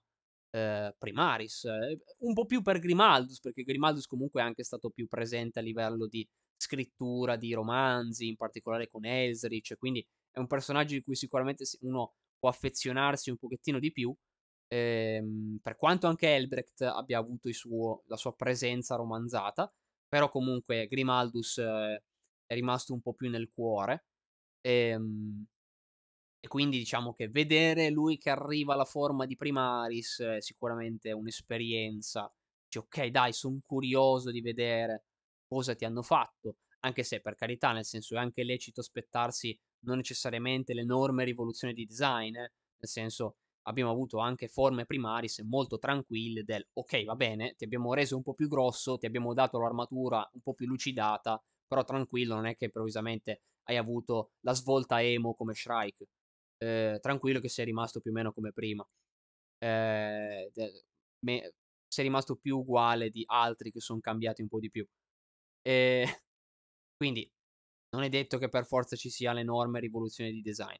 eh, primaris. Eh, un po' più per Grimaldus, perché Grimaldus comunque è anche stato più presente a livello di scrittura di romanzi, in particolare con Elserich, quindi è un personaggio di cui sicuramente uno può affezionarsi un pochettino di più, Ehm, per quanto anche Elbrecht abbia avuto suo, la sua presenza romanzata, però comunque Grimaldus eh, è rimasto un po' più nel cuore. Ehm, e quindi diciamo che vedere lui che arriva alla forma di Primaris è sicuramente un'esperienza. Dici, ok, dai, sono curioso di vedere cosa ti hanno fatto. Anche se, per carità, nel senso è anche lecito aspettarsi non necessariamente l'enorme rivoluzione di design. Eh? Nel senso, abbiamo avuto anche forme primaris molto tranquille del ok va bene, ti abbiamo reso un po' più grosso, ti abbiamo dato l'armatura un po' più lucidata, però tranquillo non è che improvvisamente hai avuto la svolta emo come Shrike, eh, tranquillo che sei rimasto più o meno come prima. Eh, me, sei rimasto più uguale di altri che sono cambiati un po' di più. E, ehm, quindi non è detto che per forza ci sia l'enorme rivoluzione di design.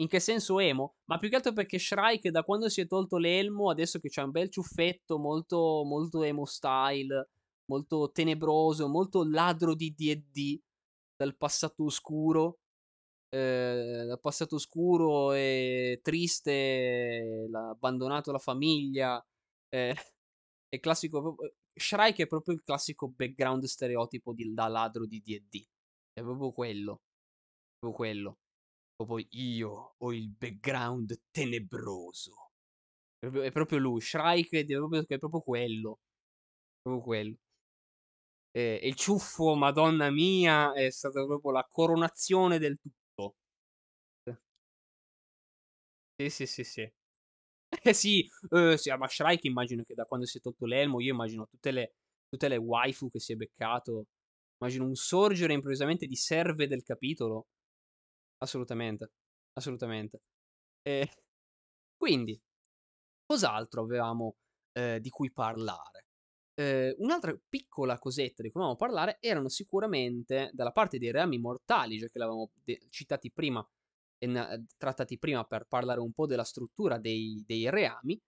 In che senso emo? Ma più che altro perché Shrike da quando si è tolto l'elmo, adesso che c'è un bel ciuffetto molto, molto emo style, molto tenebroso, molto ladro di D&D dal passato oscuro, eh, dal passato oscuro e triste, l'ha abbandonato la famiglia, eh, è classico, eh, Shrike è proprio il classico background stereotipo di, da ladro di D&D, è proprio quello, proprio quello poi io ho il background tenebroso. È proprio, è proprio lui, Shrike è proprio, è proprio quello. È proprio quello. Eh, il ciuffo, madonna mia, è stata proprio la coronazione del tutto. Sì, sì, sì, sì. Eh sì, eh, sì, ah, ma Shrike immagino che da quando si è tolto l'elmo, io immagino tutte le, tutte le waifu che si è beccato. Immagino un sorgere improvvisamente di serve del capitolo. Assolutamente, assolutamente. E quindi, cos'altro avevamo eh, di cui parlare? Eh, un'altra piccola cosetta di cui volevamo parlare erano sicuramente dalla parte dei reami mortali, già che l'avevamo de- citati prima, eh, trattati prima per parlare un po' della struttura dei, dei reami.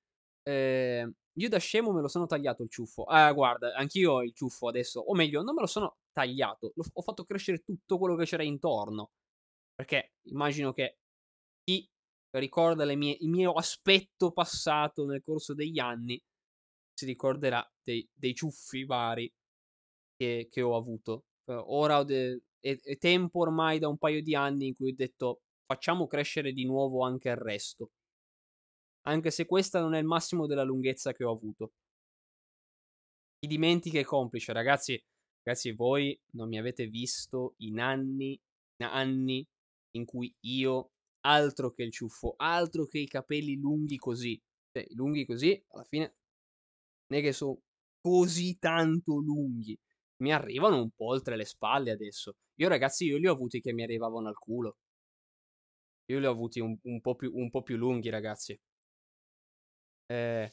Eh, io da scemo me lo sono tagliato il ciuffo. Ah, guarda, anch'io ho il ciuffo adesso. O meglio, non me lo sono tagliato. Lo, ho fatto crescere tutto quello che c'era intorno. Perché immagino che chi ricorda mie, il mio aspetto passato nel corso degli anni si ricorderà dei, dei ciuffi vari che, che ho avuto. Uhm, ora ho de, è, è tempo ormai da un paio di anni in cui ho detto facciamo crescere di nuovo anche il resto. Anche se questa non è il massimo della lunghezza che ho avuto. Chi dimentica è complice, ragazzi. Ragazzi, voi non mi avete visto in anni, in anni in cui io altro che il ciuffo, altro che i capelli lunghi così, cioè lunghi così, alla fine non è che sono così tanto lunghi, mi arrivano un po' oltre le spalle adesso. Io ragazzi, io li ho avuti che mi arrivavano al culo. Io li ho avuti un, un, po, più, un po, più, lunghi, ragazzi. Eh,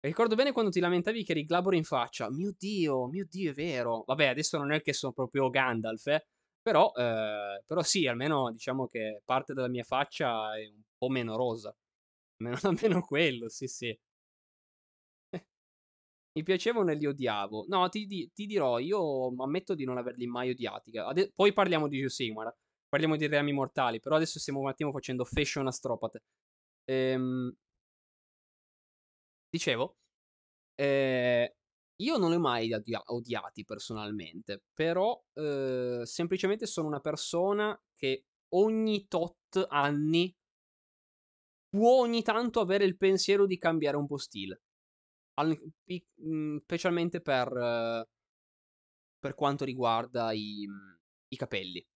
ricordo bene quando ti lamentavi che eri glabro in faccia. Mio Dio, mio Dio, è vero. Vabbè, adesso non è che sono proprio Gandalf, eh. Però, ehm, però sì, almeno diciamo che parte della mia faccia è un po' meno rosa. Almeno almeno quello, sì, sì. Eh. Mi piacevano e li odiavo. No, ti, di- ti dirò, io ammetto di non averli mai odiati. Ade- poi parliamo di Gio Sigmar, parliamo di Reami Mortali, però adesso stiamo un attimo facendo fashion astropate. Ehm, dicevo, eh, io non li ho mai odiati personalmente, però eh, semplicemente sono una persona che ogni tot anni può ogni tanto avere il pensiero di cambiare un po' stile. Al- pi- mhmm, specialmente per, uhm, per, quanto riguarda i, mh, mhmm, i capelli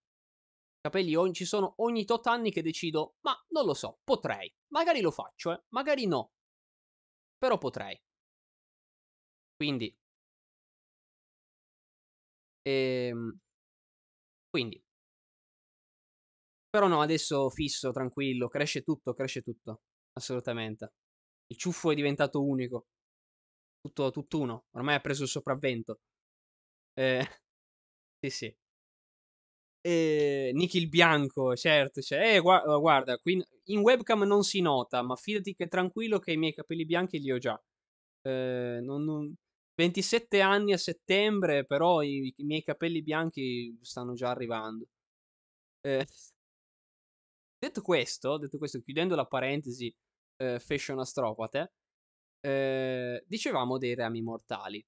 capelli ci sono ogni tot anni che decido, ma non lo so, potrei, magari lo faccio, eh? magari no, però potrei. Quindi Ehm, quindi però no, adesso fisso, tranquillo, cresce tutto, cresce tutto, assolutamente. Il ciuffo è diventato unico. Tutto tutt'uno, ormai ha preso il sopravvento. Eh, sì, sì. Eh, Nicky il bianco, certo, cioè, eh, gu- oh, guarda, qui in webcam non si nota, ma fidati che tranquillo che i miei capelli bianchi li ho già. Eh, non, non, 27 anni a settembre, però i, i miei capelli bianchi stanno già arrivando. Eh, detto, questo, detto questo, chiudendo la parentesi eh, fashion astropate, eh, dicevamo dei rami mortali.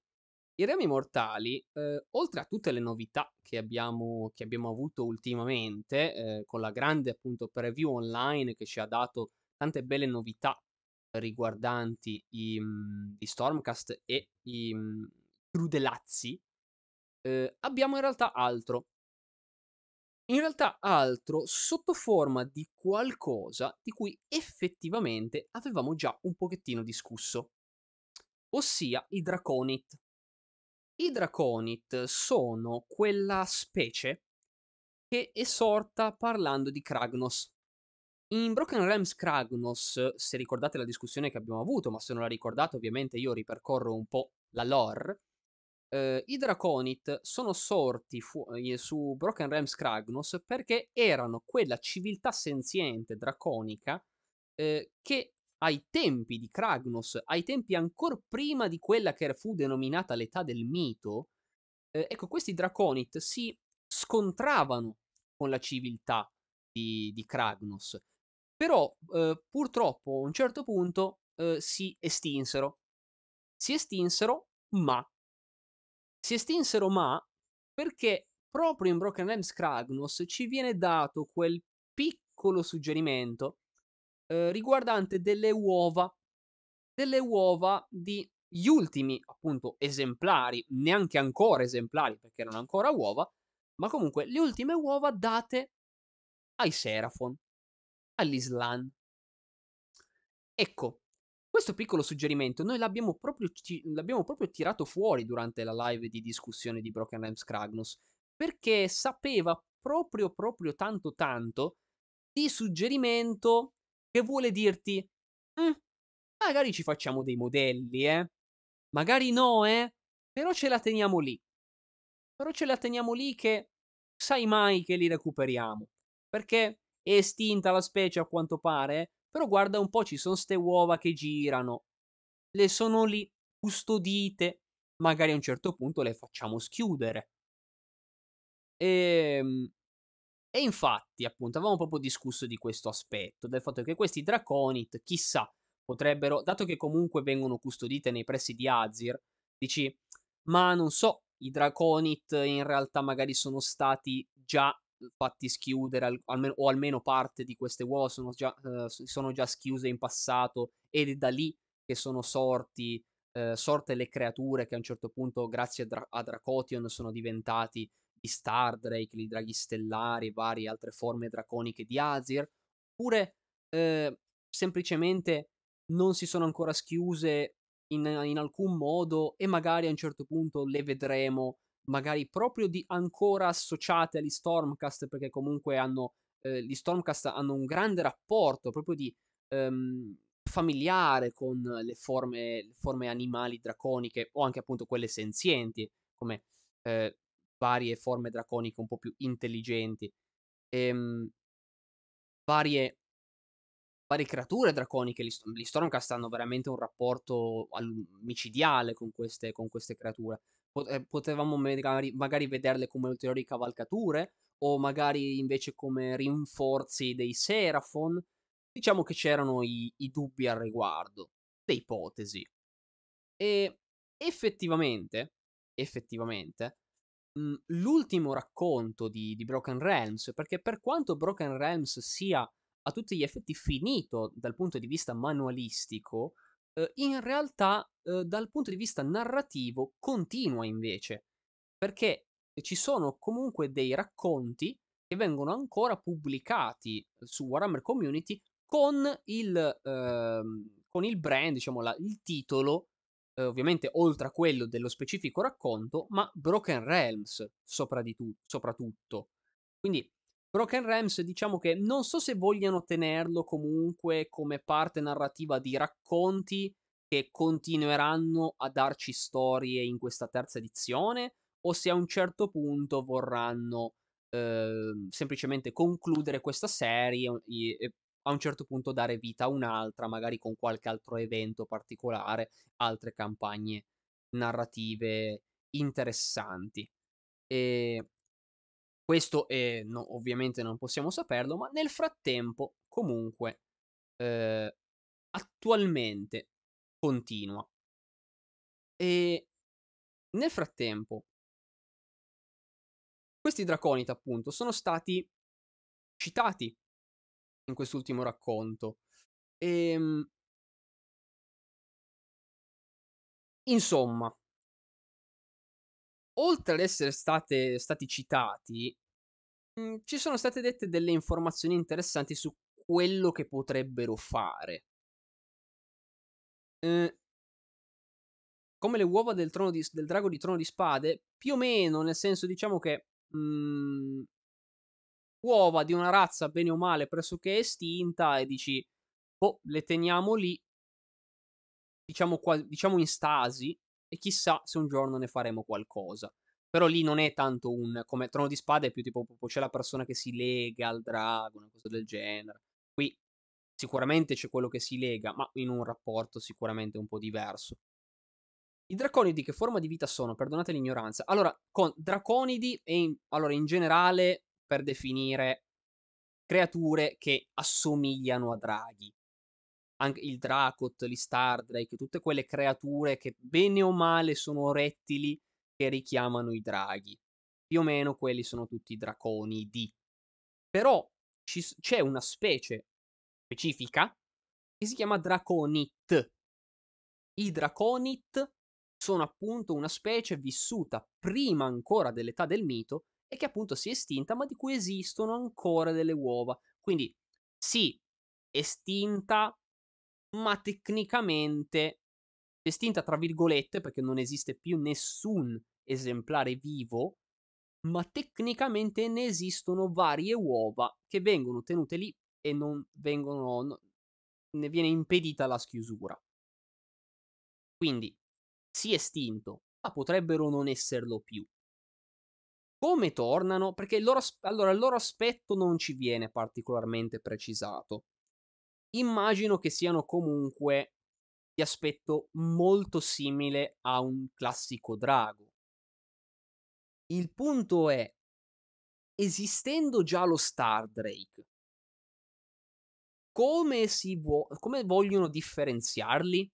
I rami mortali, eh, oltre a tutte le novità che abbiamo, che abbiamo avuto ultimamente, eh, con la grande appunto preview online che ci ha dato tante belle novità riguardanti i, mhmm, i Stormcast e i mh, mhmm, Crudelazzi, eh, abbiamo in realtà altro. In realtà altro sotto forma di qualcosa di cui effettivamente avevamo già un pochettino discusso, ossia i Draconit. I Draconit sono quella specie che è sorta parlando di Kragnos. In Broken Realms Kragnos, se ricordate la discussione che abbiamo avuto, ma se non la ricordate ovviamente io ripercorro un po' la lore, eh, i Draconit sono sorti fu- eh, su Broken Realms Kragnos perché erano quella civiltà senziente draconica eh, che ai tempi di Kragnos, ai tempi ancora prima di quella che fu denominata l'età del mito, eh, ecco, questi Draconit si scontravano con la civiltà di, di Kragnos però eh, purtroppo a un certo punto eh, si estinsero. Si estinsero, ma. Si estinsero, ma perché proprio in Broken Realms Kragnos ci viene dato quel piccolo suggerimento eh, riguardante delle uova, delle uova di gli ultimi, appunto, esemplari, neanche ancora esemplari perché erano ancora uova, ma comunque le ultime uova date ai Seraphon all'Islam. Ecco, questo piccolo suggerimento noi l'abbiamo proprio, l'abbiamo proprio tirato fuori durante la live di discussione di Broken Rams Kragnus, perché sapeva proprio proprio tanto tanto di suggerimento che vuole dirti mm, magari ci facciamo dei modelli, eh? Magari no, eh? Però ce la teniamo lì. Però ce la teniamo lì che sai mai che li recuperiamo. Perché estinta la specie a quanto pare, però guarda un po' ci sono ste uova che girano, le sono lì custodite, magari a un certo punto le facciamo schiudere. E, ehm, e infatti, appunto, avevamo proprio discusso di questo aspetto, del fatto che questi Draconit, chissà, potrebbero, dato che comunque vengono custodite nei pressi di Azir, dici, ma non so, i Draconit in realtà magari sono stati già fatti schiudere al, almeno, o almeno parte di queste uova sono già, uh, sono già, schiuse in passato ed è da lì che sono sorti uh, sorte le creature che a un certo punto grazie a, Dra- a Dracotion sono diventati i Stardrake, i draghi stellari, varie altre forme draconiche di Azir, oppure uh, semplicemente non si sono ancora schiuse in, in alcun modo e magari a un certo punto le vedremo magari proprio di ancora associate agli Stormcast, perché comunque hanno, eh, gli Stormcast hanno un grande rapporto proprio di ehm, familiare con le forme, le forme, animali draconiche o anche appunto quelle senzienti, come eh, varie forme draconiche un po' più intelligenti. Ehm, varie, varie creature draconiche, gli, gli Stormcast hanno veramente un rapporto micidiale con queste, con queste creature. Eh, potevamo magari, magari vederle come ulteriori cavalcature o magari invece come rinforzi dei Seraphon. Diciamo che c'erano i, i dubbi al riguardo, le ipotesi. E effettivamente, effettivamente, mhmm, l'ultimo racconto di, di Broken Realms, perché per quanto Broken Realms sia a tutti gli effetti finito dal punto di vista manualistico, eh, in realtà eh, dal punto di vista narrativo continua invece, perché ci sono comunque dei racconti che vengono ancora pubblicati su Warhammer Community con il, ehm, con il brand, diciamo la, il titolo, eh, ovviamente oltre a quello dello specifico racconto, ma Broken Realms sopra tu- soprattutto. Quindi Broken Rams diciamo che non so se vogliano tenerlo comunque come parte narrativa di racconti che continueranno a darci storie in questa terza edizione o se a un certo punto vorranno eh, semplicemente concludere questa serie e a un certo punto dare vita a un'altra, magari con qualche altro evento particolare, altre campagne narrative interessanti. E questo è, eh, no, ovviamente non possiamo saperlo, ma nel frattempo comunque eh, attualmente continua. E nel frattempo questi draconiti appunto sono stati citati in quest'ultimo racconto. E, ehm, insomma, oltre ad essere state, stati citati, mh, mhmm, ci sono state dette delle informazioni interessanti su quello che potrebbero fare. Eh, come le uova del, di, del, drago di Trono di Spade, più o meno, nel senso diciamo che mh, mhmm, uova di una razza bene o male pressoché estinta e dici, boh, le teniamo lì, diciamo, qua, diciamo in stasi, e chissà se un giorno ne faremo qualcosa. Però lì non è tanto un come Trono di Spada, è più tipo c'è la persona che si lega al drago, una cosa del genere. Qui sicuramente c'è quello che si lega, ma in un rapporto sicuramente un po' diverso. I draconidi che forma di vita sono? Perdonate l'ignoranza. Allora, con draconidi e in, allora in generale per definire creature che assomigliano a draghi anche il Dracot, gli Stardrake, tutte quelle creature che bene o male sono rettili che richiamano i draghi. Più o meno quelli sono tutti draconidi. Però ci, c'è una specie specifica che si chiama Draconit. I Draconit sono appunto una specie vissuta prima ancora dell'età del mito e che appunto si è estinta, ma di cui esistono ancora delle uova. Quindi sì, estinta ma tecnicamente estinta tra virgolette perché non esiste più nessun esemplare vivo, ma tecnicamente ne esistono varie uova che vengono tenute lì e non vengono no, ne viene impedita la schiusura. Quindi si è estinto, ma potrebbero non esserlo più. Come tornano? Perché il loro, allora, il loro aspetto non ci viene particolarmente precisato immagino che siano comunque di aspetto molto simile a un classico drago. Il punto è, esistendo già lo Stardrake, come, si vuo- come vogliono differenziarli?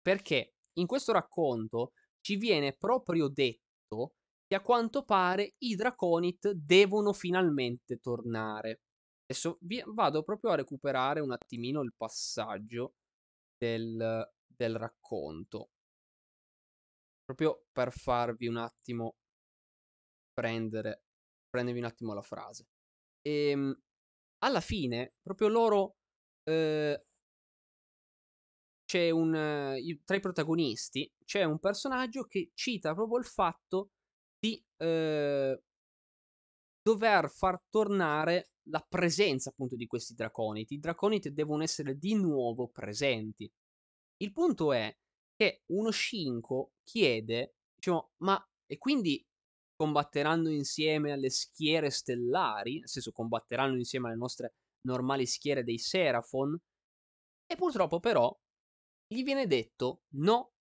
Perché in questo racconto ci viene proprio detto che a quanto pare i Draconit devono finalmente tornare. Adesso vi- vado proprio a recuperare un attimino il passaggio del, del racconto. Proprio per farvi un attimo prendere, prendervi un attimo la frase. E ehm, alla fine, proprio loro. Eh, c'è un. tra i protagonisti c'è un personaggio che cita proprio il fatto di eh, dover far tornare la presenza appunto di questi draconiti. I draconiti devono essere di nuovo presenti. Il punto è che uno Shinko chiede, diciamo, ma e quindi combatteranno insieme alle schiere stellari, nel senso combatteranno insieme alle nostre normali schiere dei Seraphon, e purtroppo però gli viene detto no,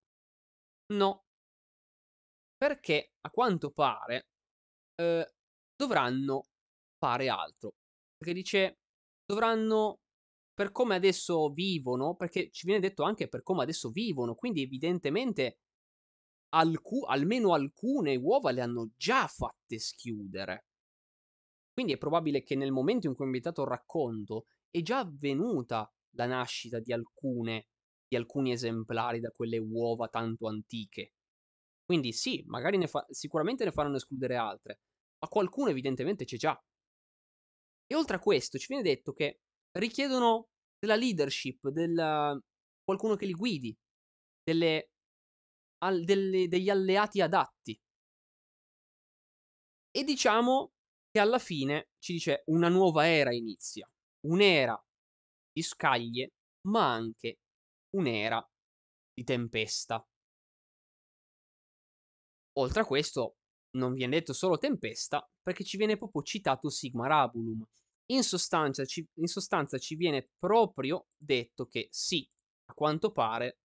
no, perché a quanto pare eh, dovranno fare altro. Perché dice, dovranno, per come adesso vivono, perché ci viene detto anche per come adesso vivono, quindi evidentemente alcu- almeno alcune uova le hanno già fatte schiudere. Quindi è probabile che nel momento in cui ho invitato il racconto è già avvenuta la nascita di alcune, di alcuni esemplari da quelle uova tanto antiche. Quindi sì, magari ne fa- sicuramente ne faranno escludere altre, ma qualcuno evidentemente c'è già. E oltre a questo ci viene detto che richiedono della leadership, del, qualcuno che li guidi, delle, al, delle, degli alleati adatti. E diciamo che alla fine ci dice una nuova era inizia, un'era di scaglie, ma anche un'era di tempesta. Oltre a questo, non viene detto solo tempesta, perché ci viene proprio citato Sigma Rabulum, in sostanza, ci, in sostanza ci viene proprio detto che sì, a quanto pare,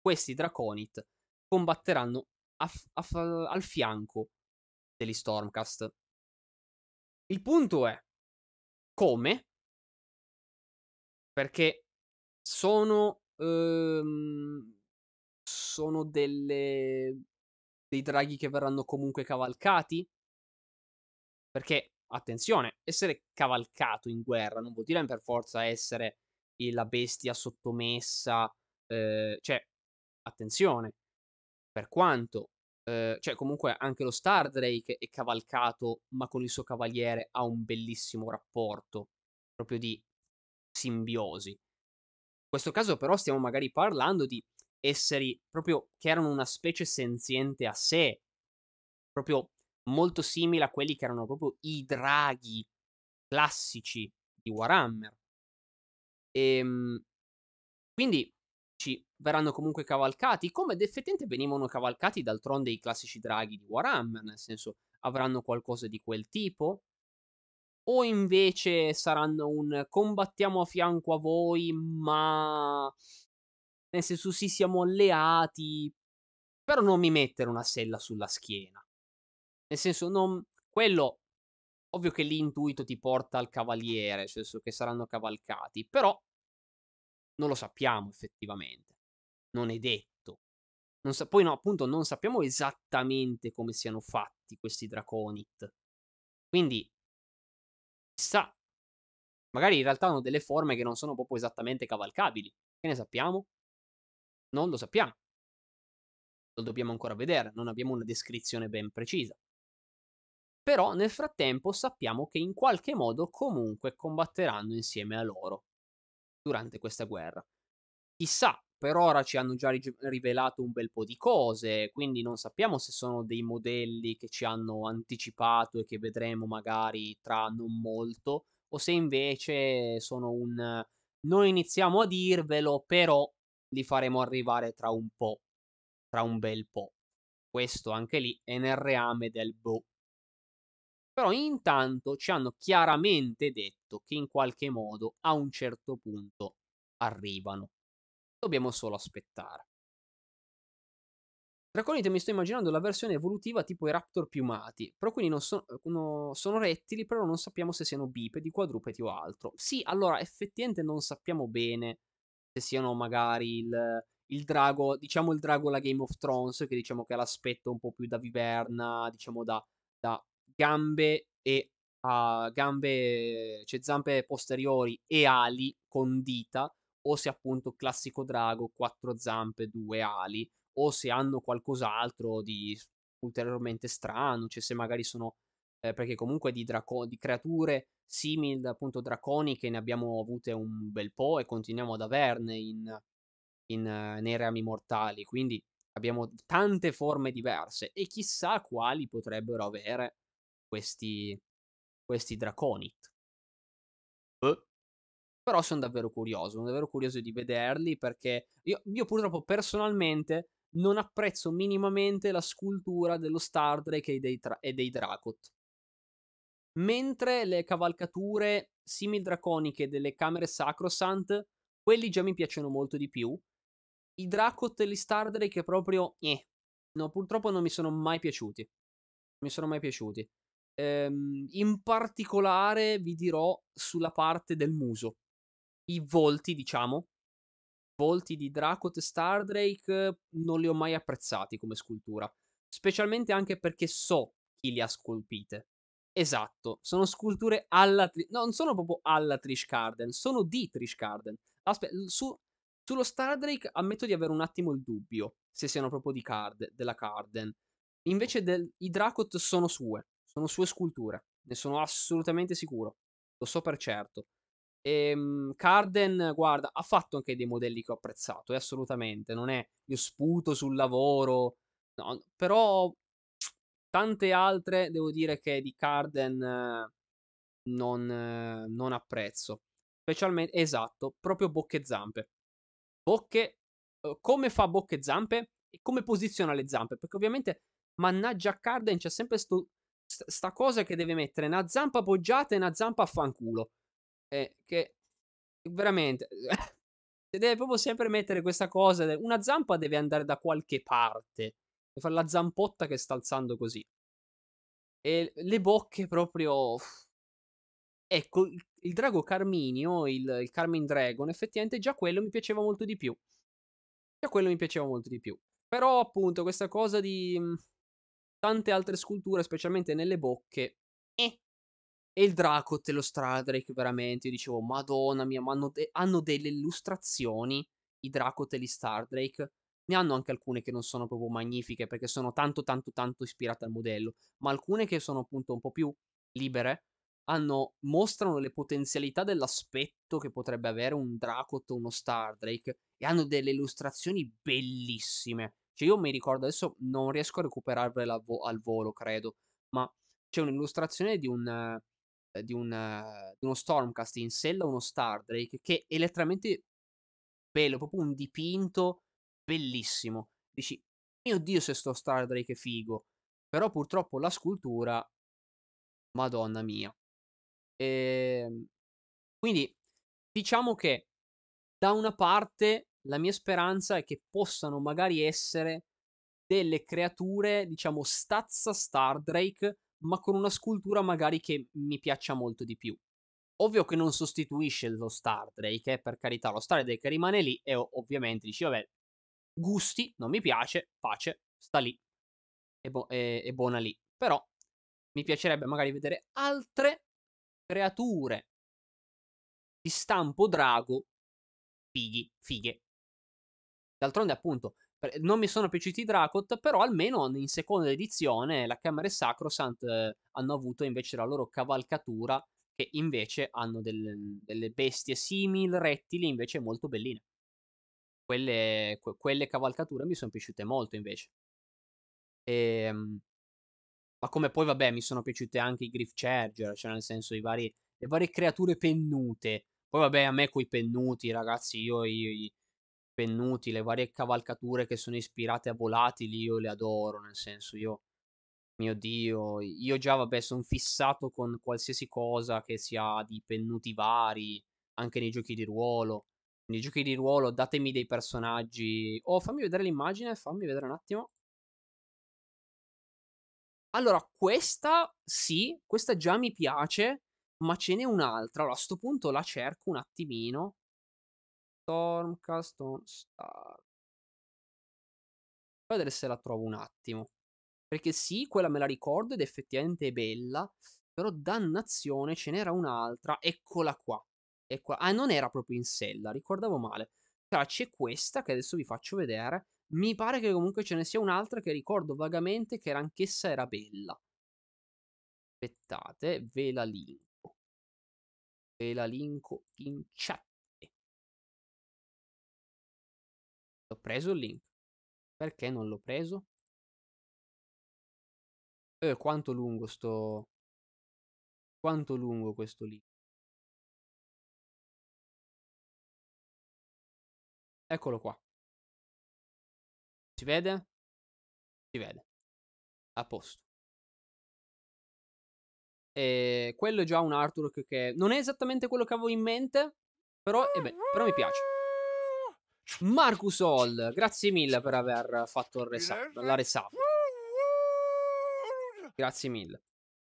questi Draconit combatteranno a, a, al fianco degli Stormcast. Il punto è come? Perché sono, ehm, sono delle, dei draghi che verranno comunque cavalcati? Perché Attenzione, essere cavalcato in guerra non vuol dire per forza essere la bestia sottomessa, eh, cioè, attenzione, per quanto, eh, cioè comunque anche lo Stardrake è cavalcato, ma con il suo cavaliere ha un bellissimo rapporto, proprio di simbiosi. In questo caso però stiamo magari parlando di esseri proprio che erano una specie senziente a sé, proprio molto simile a quelli che erano proprio i draghi classici di Warhammer. E, ehm, quindi ci verranno comunque cavalcati, come effettivamente venivano cavalcati d'altronde i classici draghi di Warhammer, nel senso avranno qualcosa di quel tipo, o invece saranno un combattiamo a fianco a voi, ma nel senso sì siamo alleati, però non mi mettere una sella sulla schiena. Nel senso, non... quello, ovvio che l'intuito ti porta al cavaliere, nel senso che saranno cavalcati, però non lo sappiamo effettivamente, non è detto. Non sa- poi no, appunto, non sappiamo esattamente come siano fatti questi Draconit. Quindi, chissà, magari in realtà hanno delle forme che non sono proprio esattamente cavalcabili. Che ne sappiamo? Non lo sappiamo. Lo dobbiamo ancora vedere, non abbiamo una descrizione ben precisa però nel frattempo sappiamo che in qualche modo comunque combatteranno insieme a loro durante questa guerra. Chissà, per ora ci hanno già rivelato un bel po' di cose, quindi non sappiamo se sono dei modelli che ci hanno anticipato e che vedremo magari tra non molto, o se invece sono un noi iniziamo a dirvelo, però li faremo arrivare tra un po', tra un bel po'. Questo anche lì è nel reame del boh. Però intanto ci hanno chiaramente detto che in qualche modo a un certo punto arrivano. Dobbiamo solo aspettare. Draconite mi sto immaginando la versione evolutiva tipo i raptor piumati, però quindi non sono, eh, no, sono rettili, però non sappiamo se siano bipedi, quadrupedi o altro. Sì, allora effettivamente non sappiamo bene se siano magari il, il drago, diciamo il drago la Game of Thrones, che diciamo che ha l'aspetto un po' più da viverna, diciamo da, da gambe e ha ah, gambe, cioè zampe posteriori e ali con dita, o se appunto classico drago, quattro zampe, due ali, o se hanno qualcos'altro di ulteriormente strano, cioè se magari sono eh, perché comunque di, draco- di creature simili appunto draconiche ne abbiamo avute un bel po' e continuiamo ad averne in, in, uh, nei reami mortali, quindi abbiamo tante forme diverse e chissà quali potrebbero avere questi, questi Draconit. Eh. Però sono davvero curioso, sono davvero curioso di vederli perché io, io purtroppo personalmente non apprezzo minimamente la scultura dello Stardrake e dei, tra- e dei Dracot. Mentre le cavalcature simil draconiche delle camere sacrosant, quelli già mi piacciono molto di più. I Dracot e gli Stardrake proprio... Eh. No, purtroppo non mi sono mai piaciuti. Non mi sono mai piaciuti. Ehm, in particolare vi dirò sulla parte del muso. I volti, diciamo, volti di Dracot e Stardrake non li ho mai apprezzati come scultura, specialmente anche perché so chi li ha scolpite. Esatto, sono sculture alla... Tri- non sono proprio alla Trish Garden, sono di Trish Garden. Aspetta, su, sullo Stardrake ammetto di avere un attimo il dubbio se siano proprio di card, della Carden. Invece del, i Dracot sono sue sono sue sculture, ne sono assolutamente sicuro, lo so per certo. E, ehm, Carden, guarda, ha fatto anche dei modelli che ho apprezzato, eh, assolutamente, non è io sputo sul lavoro, no, però tante altre devo dire che di Carden eh, non, eh, non, apprezzo. Specialmente, esatto, proprio bocche e zampe. Bocche, uhm, come fa bocche e zampe e come posiziona le zampe, perché ovviamente, mannaggia Carden, c'è sempre sto st- sta cosa che deve mettere una zampa poggiata e una zampa a fanculo. Eh, che veramente se deve proprio sempre mettere questa cosa. Una zampa deve andare da qualche parte e fare la zampotta che sta alzando così. E le bocche proprio. Ecco, il drago Carminio, il, il Carmine Dragon, effettivamente già quello mi piaceva molto di più. Già quello mi piaceva molto di più. Però appunto questa cosa di Tante altre sculture, specialmente nelle bocche, eh. E il draco e lo Stradrake, veramente, io dicevo, madonna mia, ma hanno, de- hanno delle illustrazioni, i draco e gli Stardrake, ne hanno anche alcune che non sono proprio magnifiche perché sono tanto tanto tanto ispirate al modello, ma alcune che sono appunto un po' più libere hanno, mostrano le potenzialità dell'aspetto che potrebbe avere un Dracot o uno Stardrake e hanno delle illustrazioni bellissime. Cioè io mi ricordo adesso, non riesco a recuperarvela vo- al volo, credo, ma c'è un'illustrazione di un... Eh, di, un, eh, di uno Stormcast in sella, uno Stardrake, che è letteralmente bello, proprio un dipinto bellissimo. Dici, mio dio se sto stardrake è figo. Però purtroppo la scultura, madonna mia. E... Ehm, quindi diciamo che da una parte la mia speranza è che possano magari essere delle creature, diciamo, stazza Stardrake, ma con una scultura magari che mi piaccia molto di più. Ovvio che non sostituisce lo Stardrake, eh, per carità, lo Stardrake rimane lì e ovviamente dici, vabbè, gusti, non mi piace, pace, sta lì, è, bo- è-, è buona lì. Però mi piacerebbe magari vedere altre creature di stampo drago fighi, fighe. D'altronde, appunto, non mi sono piaciuti i Dracot, però almeno in seconda edizione la Camera e Sacrosant eh, hanno avuto invece la loro cavalcatura, che invece hanno del, delle bestie simili, rettili, invece molto belline. Quelle, que- quelle cavalcature mi sono piaciute molto invece. E, ehm, ma come poi, vabbè, mi sono piaciute anche i Griff Charger, cioè nel senso i vari, le varie creature pennute. Poi, vabbè, a me coi pennuti, ragazzi, io, io, io pennuti, le varie cavalcature che sono ispirate a volatili, io le adoro, nel senso io, mio Dio, io già vabbè sono fissato con qualsiasi cosa che sia di pennuti vari, anche nei giochi di ruolo. Nei giochi di ruolo datemi dei personaggi. Oh, fammi vedere l'immagine, fammi vedere un attimo. Allora, questa sì, questa già mi piace, ma ce n'è un'altra. Allora, a questo punto la cerco un attimino. Stormcast on Star. Vado a vedere se la trovo un attimo. Perché sì, quella me la ricordo ed effettivamente è bella. Però dannazione, ce n'era un'altra. Eccola qua. Eccola. Ah, non era proprio in sella, ricordavo male. Allora, c'è questa che adesso vi faccio vedere. Mi pare che comunque ce ne sia un'altra che ricordo vagamente che era anch'essa era bella. Aspettate, ve la linko. Ve la linko in chat. Ho preso il link. Perché non l'ho preso? Eh, quanto lungo sto... Quanto lungo questo link? Eccolo qua. Si vede? Si vede. A posto. E eh, quello è già un artwork che non è esattamente quello che avevo in mente, però, eh beh, però mi piace. Marcus Hall, grazie mille per aver fatto resa- la resub. Grazie mille.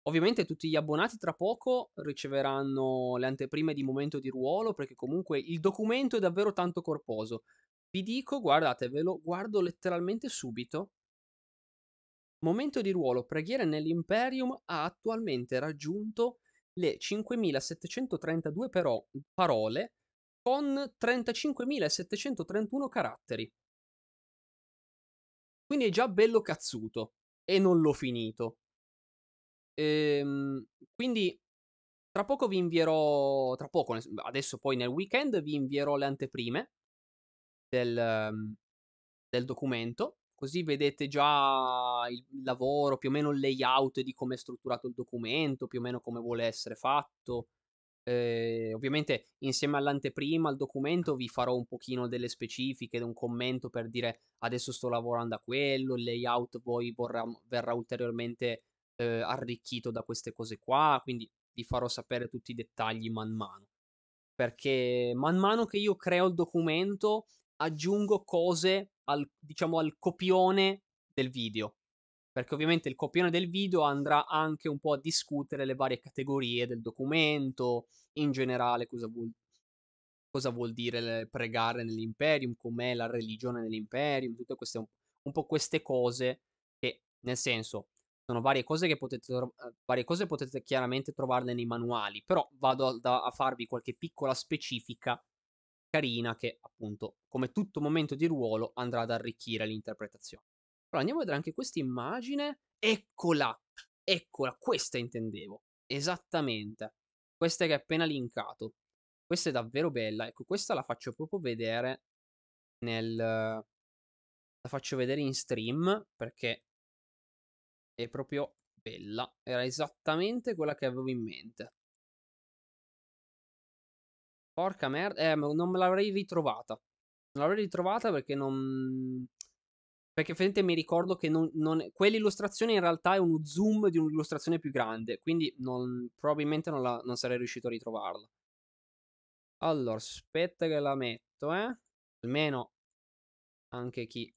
Ovviamente tutti gli abbonati tra poco riceveranno le anteprime di momento di ruolo perché comunque il documento è davvero tanto corposo. Vi dico, guardate, ve lo guardo letteralmente subito. Momento di ruolo, preghiere nell'imperium ha attualmente raggiunto le 5732 parole con 35.731 caratteri. Quindi è già bello cazzuto e non l'ho finito. Ehm, quindi tra poco vi invierò, tra poco, adesso poi nel weekend vi invierò le anteprime del, ehm, del documento, così vedete già il lavoro, più o meno il layout di come è strutturato il documento, più o meno come vuole essere fatto eh, ovviamente insieme all'anteprima, al documento, vi farò un pochino delle specifiche, un commento per dire adesso sto lavorando a quello, il layout poi vorrà, verrà ulteriormente eh, arricchito da queste cose qua, quindi vi farò sapere tutti i dettagli man mano. Perché man mano che io creo il documento aggiungo cose al, diciamo, al copione del video perché ovviamente il copione del video andrà anche un po' a discutere le varie categorie del documento, in generale cosa vuol, cosa vuol dire pregare nell'imperium, com'è la religione nell'imperium, tutte queste un, po' queste cose che nel senso sono varie cose che potete, eh, varie cose potete chiaramente trovarle nei manuali, però vado a, a farvi qualche piccola specifica carina che appunto come tutto momento di ruolo andrà ad arricchire l'interpretazione. Allora andiamo a vedere anche questa immagine. Eccola, eccola, questa intendevo. Esattamente. Questa che è appena linkato. Questa è davvero bella. Ecco, questa la faccio proprio vedere nel... La faccio vedere in stream perché è proprio bella. Era esattamente quella che avevo in mente. Porca merda, eh, non me l'avrei ritrovata. Non l'avrei ritrovata perché non... Perché effettivamente mi ricordo che non, non, quell'illustrazione in realtà è uno zoom di un'illustrazione più grande, quindi non, probabilmente non, la, non sarei riuscito a ritrovarla. Allora, aspetta che la metto, eh. Almeno anche chi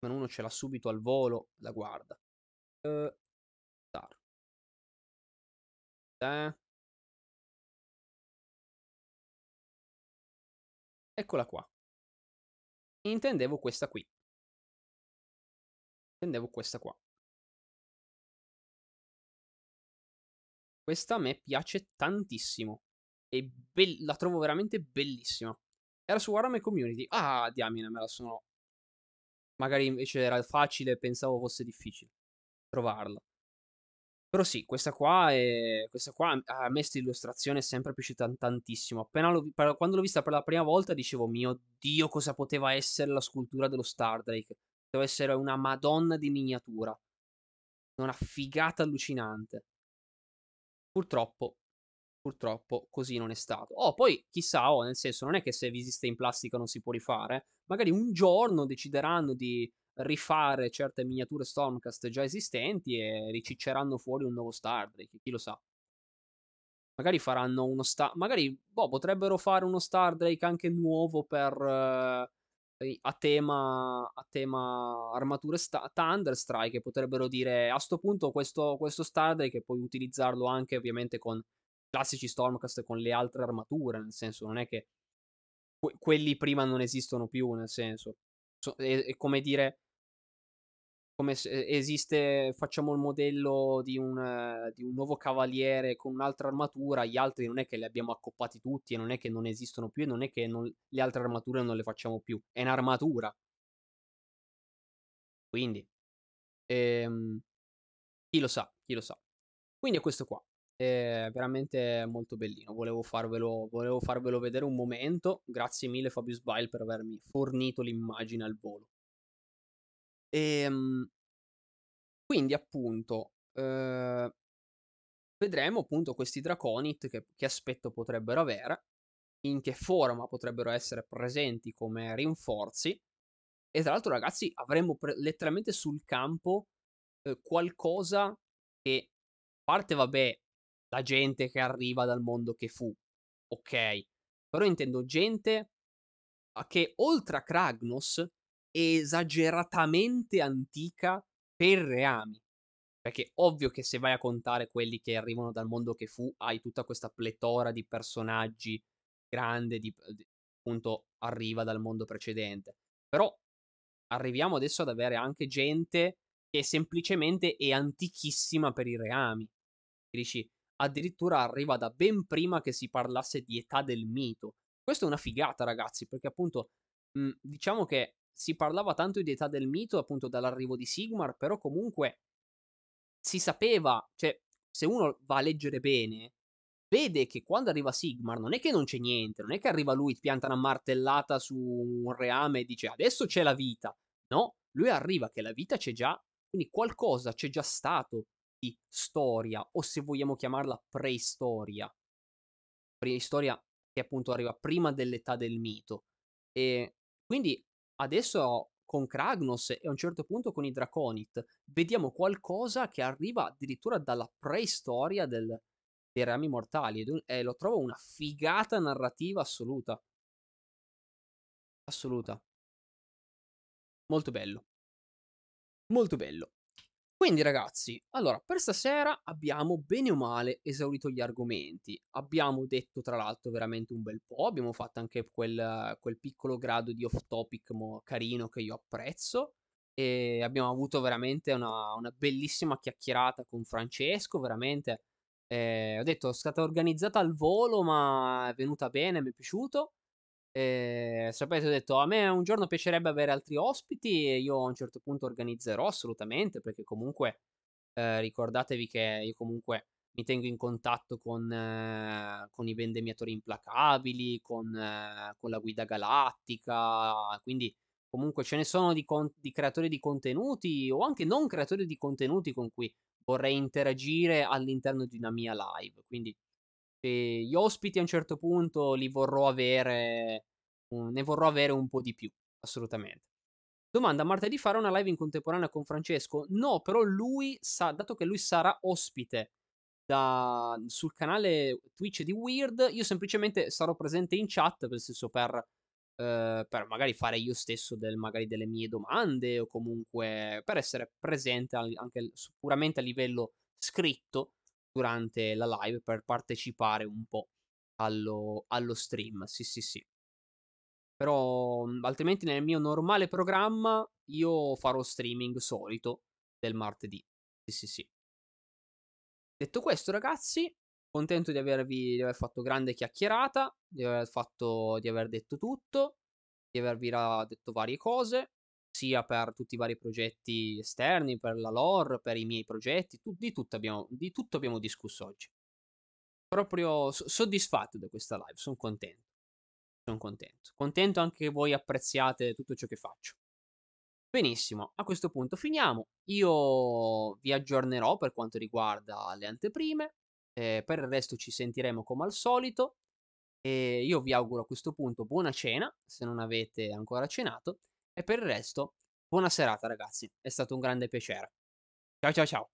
Ma uno ce l'ha subito al volo, la guarda. Uh, Eccola qua. Intendevo questa qui. Intendevo questa qua. Questa a me piace tantissimo. E la trovo veramente bellissima. Era su Warhammer Community. Ah, diamine, me la sono... Magari invece era facile, pensavo fosse difficile trovarla. Però sì, questa qua, è, questa qua a me questa illustrazione è sempre piaciuta tantissimo. Appena l'ho, quando l'ho vista per la prima volta dicevo, mio Dio, cosa poteva essere la scultura dello Stardrake? Drake. essere una madonna di miniatura. Una figata allucinante. Purtroppo, purtroppo così non è stato. Oh, poi chissà, oh, nel senso, non è che se esiste in plastica non si può rifare. Magari un giorno decideranno di rifare certe miniature Stormcast già esistenti e ricicceranno fuori un nuovo Star Drake, chi lo sa. Magari faranno uno Star... Magari, boh, potrebbero fare uno Star Drake anche nuovo per... Uh, a tema, a tema armature sta- Thunderstrike potrebbero dire a sto punto questo, questo Star Drake puoi utilizzarlo anche ovviamente con classici Stormcast con le altre armature, nel senso non è che que- quelli prima non esistono più, nel senso so- è-, è come dire come se eh, esiste, facciamo il modello di un, eh, di un, nuovo cavaliere con un'altra armatura, gli altri non è che li abbiamo accoppati tutti e non è che non esistono più e non è che non, le altre armature non le facciamo più, è un'armatura. Quindi, ehm, chi lo sa, chi lo sa. Quindi è questo qua, è veramente molto bellino, volevo farvelo, volevo farvelo vedere un momento, grazie mille Fabius Bile per avermi fornito l'immagine al volo. Ehm, quindi appunto, ehm, vedremo appunto questi Draconit che, che aspetto potrebbero avere, in che forma potrebbero essere presenti come rinforzi. E tra l'altro ragazzi avremo pre- letteralmente sul campo eh, qualcosa che, a parte vabbè, la gente che arriva dal mondo che fu, ok, però intendo gente che oltre a Kragnos esageratamente antica per reami. Perché ovvio che se vai a contare quelli che arrivano dal mondo che fu, hai tutta questa pletora di personaggi grande, di, eh, di, appunto arriva dal mondo precedente. Però arriviamo adesso ad avere anche gente che semplicemente è antichissima per i reami. dici, addirittura arriva da ben prima che si parlasse di età del mito. Questa è una figata, ragazzi, perché appunto mh, diciamo che si parlava tanto di età del mito appunto dall'arrivo di Sigmar, però comunque si sapeva, cioè se uno va a leggere bene, vede che quando arriva Sigmar non è che non c'è niente, non è che arriva lui, pianta una martellata su un reame e dice adesso c'è la vita. No, lui arriva che la vita c'è già, quindi qualcosa c'è già stato di storia, o se vogliamo chiamarla preistoria. Preistoria che appunto arriva prima dell'età del mito. E quindi Adesso con Kragnos e a un certo punto con i Draconit vediamo qualcosa che arriva addirittura dalla preistoria del, dei rami mortali e eh, lo trovo una figata narrativa assoluta. Assoluta. Molto bello. Molto bello. Quindi ragazzi, allora, per stasera abbiamo bene o male esaurito gli argomenti. Abbiamo detto tra l'altro veramente un bel po', abbiamo fatto anche quel, quel piccolo grado di off topic carino che io apprezzo e abbiamo avuto veramente una, una bellissima chiacchierata con Francesco, veramente eh, ho detto è stata organizzata al volo ma è venuta bene, mi è piaciuto. Eh, sapete, ho detto a me un giorno piacerebbe avere altri ospiti e io a un certo punto organizzerò assolutamente perché comunque eh, ricordatevi che io comunque mi tengo in contatto con, eh, con i vendemmiatori implacabili, con, ehm, con, la guida galattica, quindi comunque ce ne sono di, con- di creatori di contenuti o anche non creatori di contenuti con cui vorrei interagire all'interno di una mia live, quindi gli ospiti a un certo punto li vorrò avere, ne vorrò avere un po' di più, assolutamente. Domanda, martedì fare una live in contemporanea con Francesco? No, però lui sa, dato che lui sarà ospite da, sul canale Twitch di Weird, io semplicemente sarò presente in chat, nel senso per Uh, per magari fare io stesso del, magari delle mie domande o comunque per essere presente anche sicuramente a livello scritto durante la live per partecipare un po' allo, allo stream. Sì, sì, sì. Però mhmm, altrimenti nel mio normale programma io farò streaming solito del martedì. Sì, sì, sì. Detto questo, ragazzi, contento di avervi di aver fatto grande chiacchierata, di aver, fatto, di aver detto tutto, di avervi detto varie cose sia per tutti i vari progetti esterni, per la lore, per i miei progetti, tu, di, tutto abbiamo, di, tutto abbiamo, discusso oggi. Proprio soddisfatto da questa live, sono contento. Sono contento. Contento anche che voi apprezziate tutto ciò che faccio. Benissimo, a questo punto finiamo. Io vi aggiornerò per quanto riguarda le anteprime. Eh, per il resto ci sentiremo come al solito. E io vi auguro a questo punto buona cena, se non avete ancora cenato e per il resto, buona serata ragazzi, è stato un grande piacere. Ciao ciao ciao.